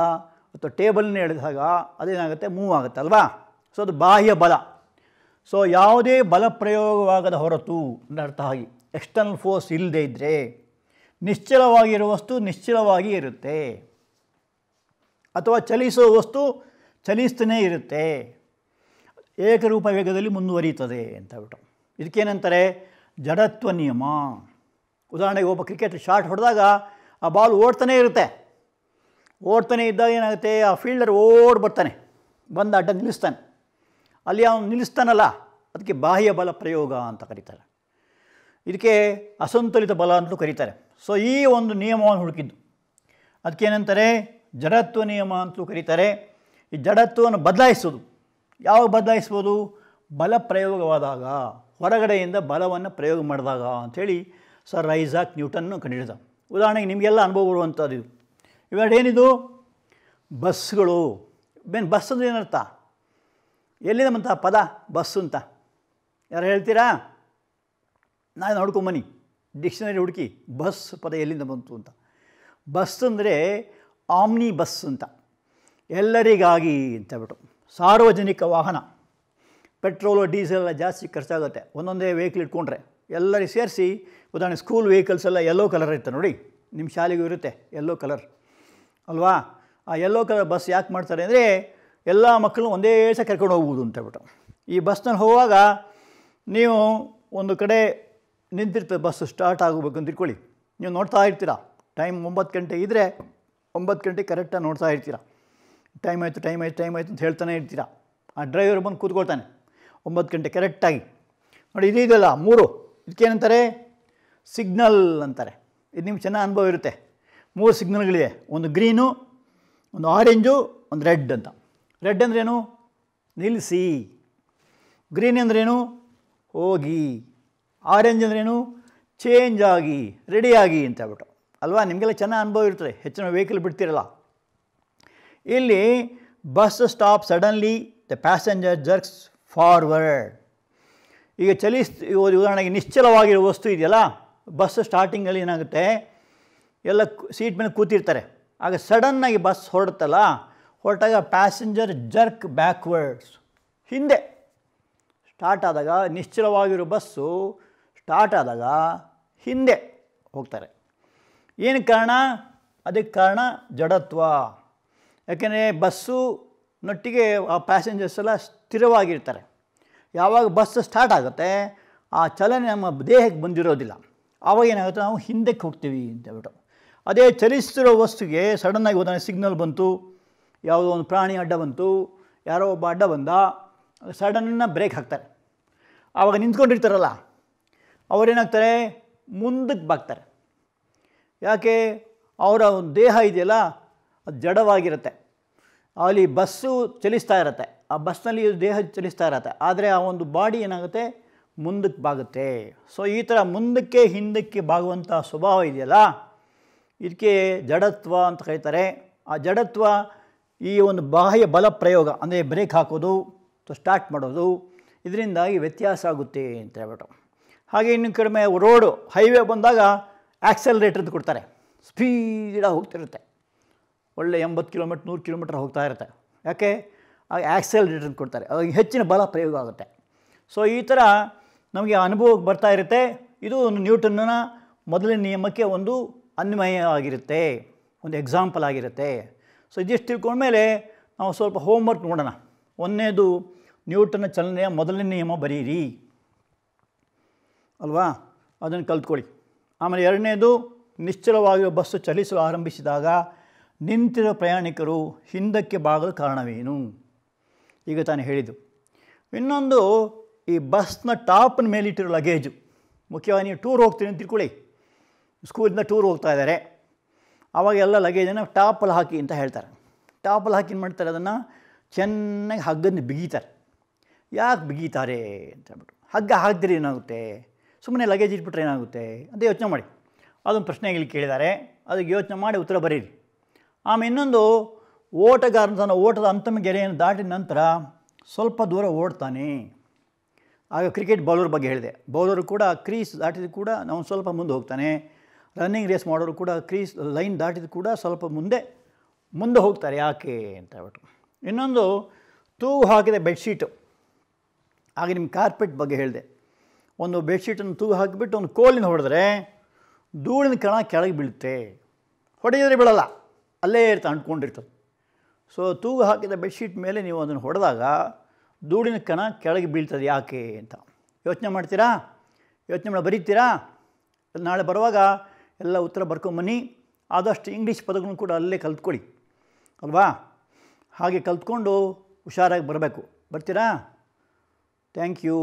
ಅಥವಾ ಟೇಬಲ್ನ ಎಳೆದಾಗ ಅದೇನಾಗುತ್ತೆ ಮೂವ್ ಆಗುತ್ತೆ ಅಲ್ವಾ ಸೊ ಅದು ಬಾಹ್ಯ ಬಲ ಸೊ ಯಾವುದೇ ಬಲ ಪ್ರಯೋಗವಾಗದ ಹೊರತು ಅರ್ಥ ಆಗಿ ಎಕ್ಸ್ಟರ್ನಲ್ ಫೋರ್ಸ್ ಇಲ್ಲದೇ ಇದ್ದರೆ ನಿಶ್ಚಲವಾಗಿರುವ ವಸ್ತು ನಿಶ್ಚಲವಾಗಿ ಇರುತ್ತೆ ಅಥವಾ ಚಲಿಸುವ ವಸ್ತು ಚಲಿಸ್ತನೇ ಇರುತ್ತೆ ಏಕರೂಪ ವೇಗದಲ್ಲಿ ಮುಂದುವರಿಯುತ್ತದೆ ಅಂತ ಹೇಳ್ಬಿಟ್ಟು ಇದಕ್ಕೇನಂತಾರೆ ಜಡತ್ವ ನಿಯಮ ಉದಾಹರಣೆಗೆ ಒಬ್ಬ ಕ್ರಿಕೆಟ್ ಶಾರ್ಟ್ ಹೊಡೆದಾಗ ಆ ಬಾಲ್ ಓಡ್ತಾನೆ ಇರುತ್ತೆ ಓಡ್ತಾನೆ ಇದ್ದಾಗ ಏನಾಗುತ್ತೆ ಆ ಫೀಲ್ಡರ್ ಓಡ್ ಬರ್ತಾನೆ ಬಂದು ಅಡ್ಡ ನಿಲ್ಲಿಸ್ತಾನೆ ಅಲ್ಲಿ ಅವನು ನಿಲ್ಲಿಸ್ತಾನಲ್ಲ ಅದಕ್ಕೆ ಬಾಹ್ಯ ಬಲ ಪ್ರಯೋಗ ಅಂತ ಕರೀತಾರೆ ಇದಕ್ಕೆ ಅಸಂತುಲಿತ ಬಲ ಅಂತಲೂ ಕರೀತಾರೆ ಸೊ ಈ ಒಂದು ನಿಯಮವನ್ನು ಹುಡುಕಿದ್ದು ಅದಕ್ಕೇನಂತಾರೆ ಜಡತ್ವ ನಿಯಮ ಅಂತಲೂ ಕರೀತಾರೆ ಈ ಜಡತ್ವವನ್ನು ಬದಲಾಯಿಸೋದು ಯಾವಾಗ ಬದಲಾಯಿಸ್ಬೋದು ಬಲ ಪ್ರಯೋಗವಾದಾಗ ಹೊರಗಡೆಯಿಂದ ಬಲವನ್ನು ಪ್ರಯೋಗ ಮಾಡಿದಾಗ ಅಂಥೇಳಿ ಸರ್ ರೈಸಾಕ್ ನ್ಯೂಟನ್ನು ಕಂಡುಹಿಡಿದ ಉದಾಹರಣೆಗೆ ನಿಮಗೆಲ್ಲ ಅನುಭವ ಬರುವಂಥದ್ದು ಇದು ಏನಿದು ಬಸ್ಗಳು ಬೇನ್ ಬಸ್ ಅಂದ್ರೆ ಏನರ್ಥ ಎಲ್ಲಿದಮ್ಮಂತ ಪದ ಬಸ್ಸು ಅಂತ ಯಾರು ಹೇಳ್ತೀರಾ ನಾನು ನೋಡ್ಕೊಂಬನ್ನಿ ಡಿಕ್ಷನರಿ ಹುಡುಕಿ ಬಸ್ ಪದ ಎಲ್ಲಿಂದ ಬಂತು ಅಂತ ಬಸ್ ಅಂದರೆ ಆಮ್ನಿ ಬಸ್ ಅಂತ ಎಲ್ಲರಿಗಾಗಿ ಅಂತ ಹೇಳ್ಬಿಟ್ಟು ಸಾರ್ವಜನಿಕ ವಾಹನ ಪೆಟ್ರೋಲು ಡೀಸೆಲ್ ಎಲ್ಲ ಜಾಸ್ತಿ ಖರ್ಚಾಗುತ್ತೆ ಒಂದೊಂದೇ ವೆಹಿಕಲ್ ಇಟ್ಕೊಂಡ್ರೆ ಎಲ್ಲರಿಗೆ ಸೇರಿಸಿ ಉದಾಹರಣೆ ಸ್ಕೂಲ್ ವೆಹಿಕಲ್ಸ್ ಎಲ್ಲ ಎಲ್ಲೋ ಕಲರ್ ಇರುತ್ತೆ ನೋಡಿ ನಿಮ್ಮ ಶಾಲೆಗೂ ಇರುತ್ತೆ ಎಲ್ಲೋ ಕಲರ್ ಅಲ್ವಾ ಆ ಎಲ್ಲೋ ಕಲರ್ ಬಸ್ ಯಾಕೆ ಮಾಡ್ತಾರೆ ಅಂದರೆ ಎಲ್ಲ ಮಕ್ಕಳು ಒಂದೇ ಸಹ ಕರ್ಕೊಂಡು ಹೋಗ್ಬೋದು ಅಂತ ಹೇಳ್ಬಿಟ್ಟು ಈ ಬಸ್ನಲ್ಲಿ ಹೋಗುವಾಗ ನೀವು ಒಂದು ಕಡೆ ನಿಂತಿರ್ತದೆ ಬಸ್ ಸ್ಟಾರ್ಟ್ ಆಗಬೇಕು ಅಂತ ತಿಳ್ಕೊಳ್ಳಿ ನೀವು ನೋಡ್ತಾ ಇರ್ತೀರ ಟೈಮ್ ಒಂಬತ್ತು ಗಂಟೆ ಇದ್ದರೆ ಒಂಬತ್ತು ಗಂಟೆ ಕರೆಕ್ಟಾಗಿ ನೋಡ್ತಾ ಇರ್ತೀರ ಟೈಮ್ ಆಯಿತು ಟೈಮ್ ಆಯಿತು ಟೈಮ್ ಆಯಿತು ಅಂತ ಹೇಳ್ತಾನೆ ಇರ್ತೀರ ಆ ಡ್ರೈವರ್ ಬಂದು ಕೂತ್ಕೊಳ್ತಾನೆ ಒಂಬತ್ತು ಗಂಟೆ ಕರೆಕ್ಟಾಗಿ ನೋಡಿ ಇದು ಇದಲ್ಲ ಮೂರು ಇದಕ್ಕೇನಂತಾರೆ ಸಿಗ್ನಲ್ ಅಂತಾರೆ ಇದು ನಿಮ್ಗೆ ಚೆನ್ನಾಗಿ ಅನುಭವ ಇರುತ್ತೆ ಮೂರು ಸಿಗ್ನಲ್ಗಳಿದೆ ಒಂದು ಗ್ರೀನು ಒಂದು ಆರೆಂಜು ಒಂದು ರೆಡ್ ಅಂತ ರೆಡ್ ಅಂದ್ರೇನು ನಿಲ್ಲಿಸಿ ಗ್ರೀನ್ ಅಂದ್ರೇನು ಹೋಗಿ ಆರೆಂಜ್ ಅಂದ್ರೇನು ಚೇಂಜ್ ಆಗಿ ರೆಡಿಯಾಗಿ ಅಂತ ಹೇಳ್ಬಿಟ್ಟು ಅಲ್ವಾ ನಿಮಗೆಲ್ಲ ಚೆನ್ನಾಗಿ ಅನುಭವ ಇರ್ತದೆ ಹೆಚ್ಚಿನ ವೆಹಿಕಲ್ ಬಿಡ್ತಿರಲ್ಲ ಇಲ್ಲಿ bus stop suddenly the passenger jerks forward ಈಗ ಚಲಿಸ್ ಉದಾಹರಣೆಗೆ ನಿಶ್ಚಲವಾಗಿರೋ ವಸ್ತು ಇದೆಯಲ್ಲ ಬಸ್ ಸ್ಟಾರ್ಟಿಂಗಲ್ಲಿ ಏನಾಗುತ್ತೆ ಎಲ್ಲ ಸೀಟ್ ಮೇಲೆ ಕೂತಿರ್ತಾರೆ ಆಗ ಸಡನ್ನಾಗಿ ಬಸ್ ಹೊರಡುತ್ತಲ್ಲ ಹೊರಟಾಗ ಪ್ಯಾಸೆಂಜರ್ ಜರ್ಕ್ ಬ್ಯಾಕ್ವರ್ಡ್ಸ್ ಹಿಂದೆ ಸ್ಟಾರ್ಟ್ ಆದಾಗ ನಿಶ್ಚಲವಾಗಿರೋ ಬಸ್ಸು ಸ್ಟಾರ್ಟ್ ಆದಾಗ ಹಿಂದೆ ಹೋಗ್ತಾರೆ ಏನು ಕಾರಣ ಅದಕ್ಕೆ ಕಾರಣ ಜಡತ್ವ ಯಾಕೆಂದರೆ ಬಸ್ಸು ನೊಟ್ಟಿಗೆ ಆ ಪ್ಯಾಸೆಂಜರ್ಸ್ ಎಲ್ಲ ಸ್ಥಿರವಾಗಿರ್ತಾರೆ ಯಾವಾಗ ಬಸ್ ಸ್ಟಾರ್ಟ್ ಆಗುತ್ತೆ ಆ ಚಲನೆ ನಮ್ಮ ದೇಹಕ್ಕೆ ಬಂದಿರೋದಿಲ್ಲ ಆವಾಗ ಏನಾಗುತ್ತೆ ನಾವು ಹಿಂದಕ್ಕೆ ಹೋಗ್ತೀವಿ ಅಂತ ಹೇಳ್ಬಿಟ್ಟು ಅದೇ ಚಲಿಸ್ತಿರೋ ವಸ್ತುಗೆ ಸಡನ್ನಾಗಿ ಹೋದ ಸಿಗ್ನಲ್ ಬಂತು ಯಾವುದೋ ಒಂದು ಪ್ರಾಣಿ ಅಡ್ಡ ಬಂತು ಯಾರೋ ಒಬ್ಬ ಅಡ್ಡ ಬಂದ ಸಡನ್ನ ಬ್ರೇಕ್ ಹಾಕ್ತಾರೆ ಆವಾಗ ನಿಂತ್ಕೊಂಡಿರ್ತಾರಲ್ಲ ಅವರೇನಾಗ್ತಾರೆ ಮುಂದಕ್ಕೆ ಬಾಗ್ತಾರೆ ಯಾಕೆ ಅವರ ಒಂದು ದೇಹ ಇದೆಯಲ್ಲ ಅದು ಜಡವಾಗಿರುತ್ತೆ ಅಲ್ಲಿ ಬಸ್ಸು ಚಲಿಸ್ತಾ ಇರತ್ತೆ ಆ ಬಸ್ನಲ್ಲಿ ದೇಹ ಚಲಿಸ್ತಾ ಇರತ್ತೆ ಆದರೆ ಆ ಒಂದು ಬಾಡಿ ಏನಾಗುತ್ತೆ ಮುಂದಕ್ಕೆ ಬಾಗುತ್ತೆ ಸೊ ಈ ಥರ ಮುಂದಕ್ಕೆ ಹಿಂದಕ್ಕೆ ಬಾಗುವಂಥ ಸ್ವಭಾವ ಇದೆಯಲ್ಲ ಇದಕ್ಕೆ ಜಡತ್ವ ಅಂತ ಕರೀತಾರೆ ಆ ಜಡತ್ವ ಈ ಒಂದು ಬಾಹ್ಯ ಬಲ ಪ್ರಯೋಗ ಅಂದರೆ ಬ್ರೇಕ್ ಹಾಕೋದು ಸ್ಟಾರ್ಟ್ ಮಾಡೋದು ಇದರಿಂದಾಗಿ ವ್ಯತ್ಯಾಸ ಆಗುತ್ತೆ ಅಂತ ಹೇಳ್ಬಿಟ್ಟು ಹಾಗೆ ಇನ್ನು ಕಡಿಮೆ ರೋಡು ಹೈವೇ ಬಂದಾಗ ಆ್ಯಕ್ಸಲ್ರೇಟರ್ದು ಕೊಡ್ತಾರೆ ಸ್ಪೀಡಾಗಿ ಹೋಗ್ತಿರುತ್ತೆ ಒಳ್ಳೆ ಎಂಬತ್ತು ಕಿಲೋಮೀಟ್ರ್ ನೂರು ಕಿಲೋಮೀಟ್ರ್ ಹೋಗ್ತಾ ಇರುತ್ತೆ ಯಾಕೆ ಆಗ ಆ್ಯಕ್ಸಲ್ರೇಟರ್ ಕೊಡ್ತಾರೆ ಅವಾಗ ಹೆಚ್ಚಿನ ಬಲ ಪ್ರಯೋಗ ಆಗುತ್ತೆ ಸೊ ಈ ಥರ ನಮಗೆ ಅನುಭವಕ್ಕೆ ಬರ್ತಾ ಇರುತ್ತೆ ಇದು ಒಂದು ನ್ಯೂಟನ್ನ ಮೊದಲಿನ ನಿಯಮಕ್ಕೆ ಒಂದು ಅನ್ವಯ ಆಗಿರುತ್ತೆ ಒಂದು ಎಕ್ಸಾಂಪಲ್ ಆಗಿರುತ್ತೆ ಸೊ ಇದಿಷ್ಟು ತಿಳ್ಕೊಂಡ್ಮೇಲೆ ನಾವು ಸ್ವಲ್ಪ ಹೋಮ್ವರ್ಕ್ ನೋಡೋಣ ಒಂದನೇದು ನ್ಯೂಟನ್ನ ಚಲನೆಯ ಮೊದಲನೇ ನಿಯಮ ಬರೀರಿ ಅಲ್ವಾ ಅದನ್ನು ಕಲ್ತ್ಕೊಳ್ಳಿ ಆಮೇಲೆ ಎರಡನೇದು ನಿಶ್ಚಲವಾಗಿರುವ ಬಸ್ಸು ಚಲಿಸಲು ಆರಂಭಿಸಿದಾಗ ನಿಂತಿರೋ ಪ್ರಯಾಣಿಕರು ಹಿಂದಕ್ಕೆ ಬಾಗಲು ಕಾರಣವೇನು ಈಗ ತಾನು ಹೇಳಿದ್ದು ಇನ್ನೊಂದು ಈ ಬಸ್ನ ಟಾಪ್ನ ಮೇಲಿಟ್ಟಿರೋ ಲಗೇಜು ಮುಖ್ಯವಾಗಿ ನೀವು ಟೂರ್ ಹೋಗ್ತೀರಿ ಅಂತ ತಿಳ್ಕೊಳ್ಳಿ ಸ್ಕೂಲಿಂದ ಟೂರ್ ಹೋಗ್ತಾ ಇದ್ದಾರೆ ಆವಾಗ ಎಲ್ಲ ಲಗೇಜನ್ನು ಟಾಪಲ್ಲಿ ಹಾಕಿ ಅಂತ ಹೇಳ್ತಾರೆ ಟಾಪಲ್ಲಿ ಹಾಕಿ ಏನು ಮಾಡ್ತಾರೆ ಅದನ್ನು ಚೆನ್ನಾಗಿ ಹಗ್ಗನ್ನು ಬಿಗೀತಾರೆ ಯಾಕೆ ಬಿಗೀತಾರೆ ಅಂತ ಹೇಳ್ಬಿಟ್ಟು ಹಗ್ಗ ಹಾಕಿದ್ರೆ ಏನಾಗುತ್ತೆ ಸುಮ್ಮನೆ ಲಗೇಜ್ ಇಟ್ಬಿಟ್ರೆ ಏನಾಗುತ್ತೆ ಅಂತ ಯೋಚನೆ ಮಾಡಿ ಅದೊಂದು ಇಲ್ಲಿ ಕೇಳಿದ್ದಾರೆ ಅದಕ್ಕೆ ಯೋಚನೆ ಮಾಡಿ ಉತ್ತರ ಬರೀರಿ ಆಮೇಲೆ ಇನ್ನೊಂದು ಓಟಗಾರನ ತನ್ನ ಓಟದ ಅಂತಮ ಗೆರೆಯನ್ನು ದಾಟಿದ ನಂತರ ಸ್ವಲ್ಪ ದೂರ ಓಡ್ತಾನೆ ಆಗ ಕ್ರಿಕೆಟ್ ಬೌಲರ್ ಬಗ್ಗೆ ಹೇಳಿದೆ ಬೌಲರು ಕೂಡ ಕ್ರೀಸ್ ದಾಟಿದ ಕೂಡ ನಾವು ಸ್ವಲ್ಪ ಮುಂದೆ ಹೋಗ್ತಾನೆ ರನ್ನಿಂಗ್ ರೇಸ್ ಮಾಡೋರು ಕೂಡ ಕ್ರೀಸ್ ಲೈನ್ ದಾಟಿದ ಕೂಡ ಸ್ವಲ್ಪ ಮುಂದೆ ಮುಂದೆ ಹೋಗ್ತಾರೆ ಯಾಕೆ ಅಂತ ಹೇಳ್ಬಿಟ್ಟು ಇನ್ನೊಂದು ತೂಗು ಹಾಕಿದ ಬೆಡ್ಶೀಟು ಆಗ ನಿಮ್ಮ ಕಾರ್ಪೆಟ್ ಬಗ್ಗೆ ಹೇಳಿದೆ ಒಂದು ಬೆಡ್ಶೀಟನ್ನು ತೂಗು ಹಾಕಿಬಿಟ್ಟು ಒಂದು ಕೋಲಿನ ಹೊಡೆದ್ರೆ ಧೂಳಿನ ಕಣ ಕೆಳಗೆ ಬೀಳುತ್ತೆ ಹೊಡೆಯೋದ್ರೆ ಬೀಳಲ್ಲ ಅಲ್ಲೇ ಇರ್ತ ಅಂಟ್ಕೊಂಡಿರ್ತದೆ ಸೊ ತೂಗು ಹಾಕಿದ ಬೆಡ್ಶೀಟ್ ಮೇಲೆ ನೀವು ಅದನ್ನು ಹೊಡೆದಾಗ ಧೂಳಿನ ಕಣ ಕೆಳಗೆ ಬೀಳ್ತದೆ ಯಾಕೆ ಅಂತ ಯೋಚನೆ ಮಾಡ್ತೀರಾ ಯೋಚನೆ ಮಾಡಿ ಬರೀತೀರಾ ನಾಳೆ ಬರುವಾಗ ಎಲ್ಲ ಉತ್ತರ ಬರ್ಕೊಂಬನ್ನಿ ಆದಷ್ಟು ಇಂಗ್ಲೀಷ್ ಪದಗಳನ್ನು ಕೂಡ ಅಲ್ಲೇ ಕಲ್ತ್ಕೊಳ್ಳಿ ಅಲ್ವಾ ಹಾಗೆ ಕಲ್ತ್ಕೊಂಡು ಹುಷಾರಾಗಿ ಬರಬೇಕು ಬರ್ತೀರಾ ಥ್ಯಾಂಕ್ ಯು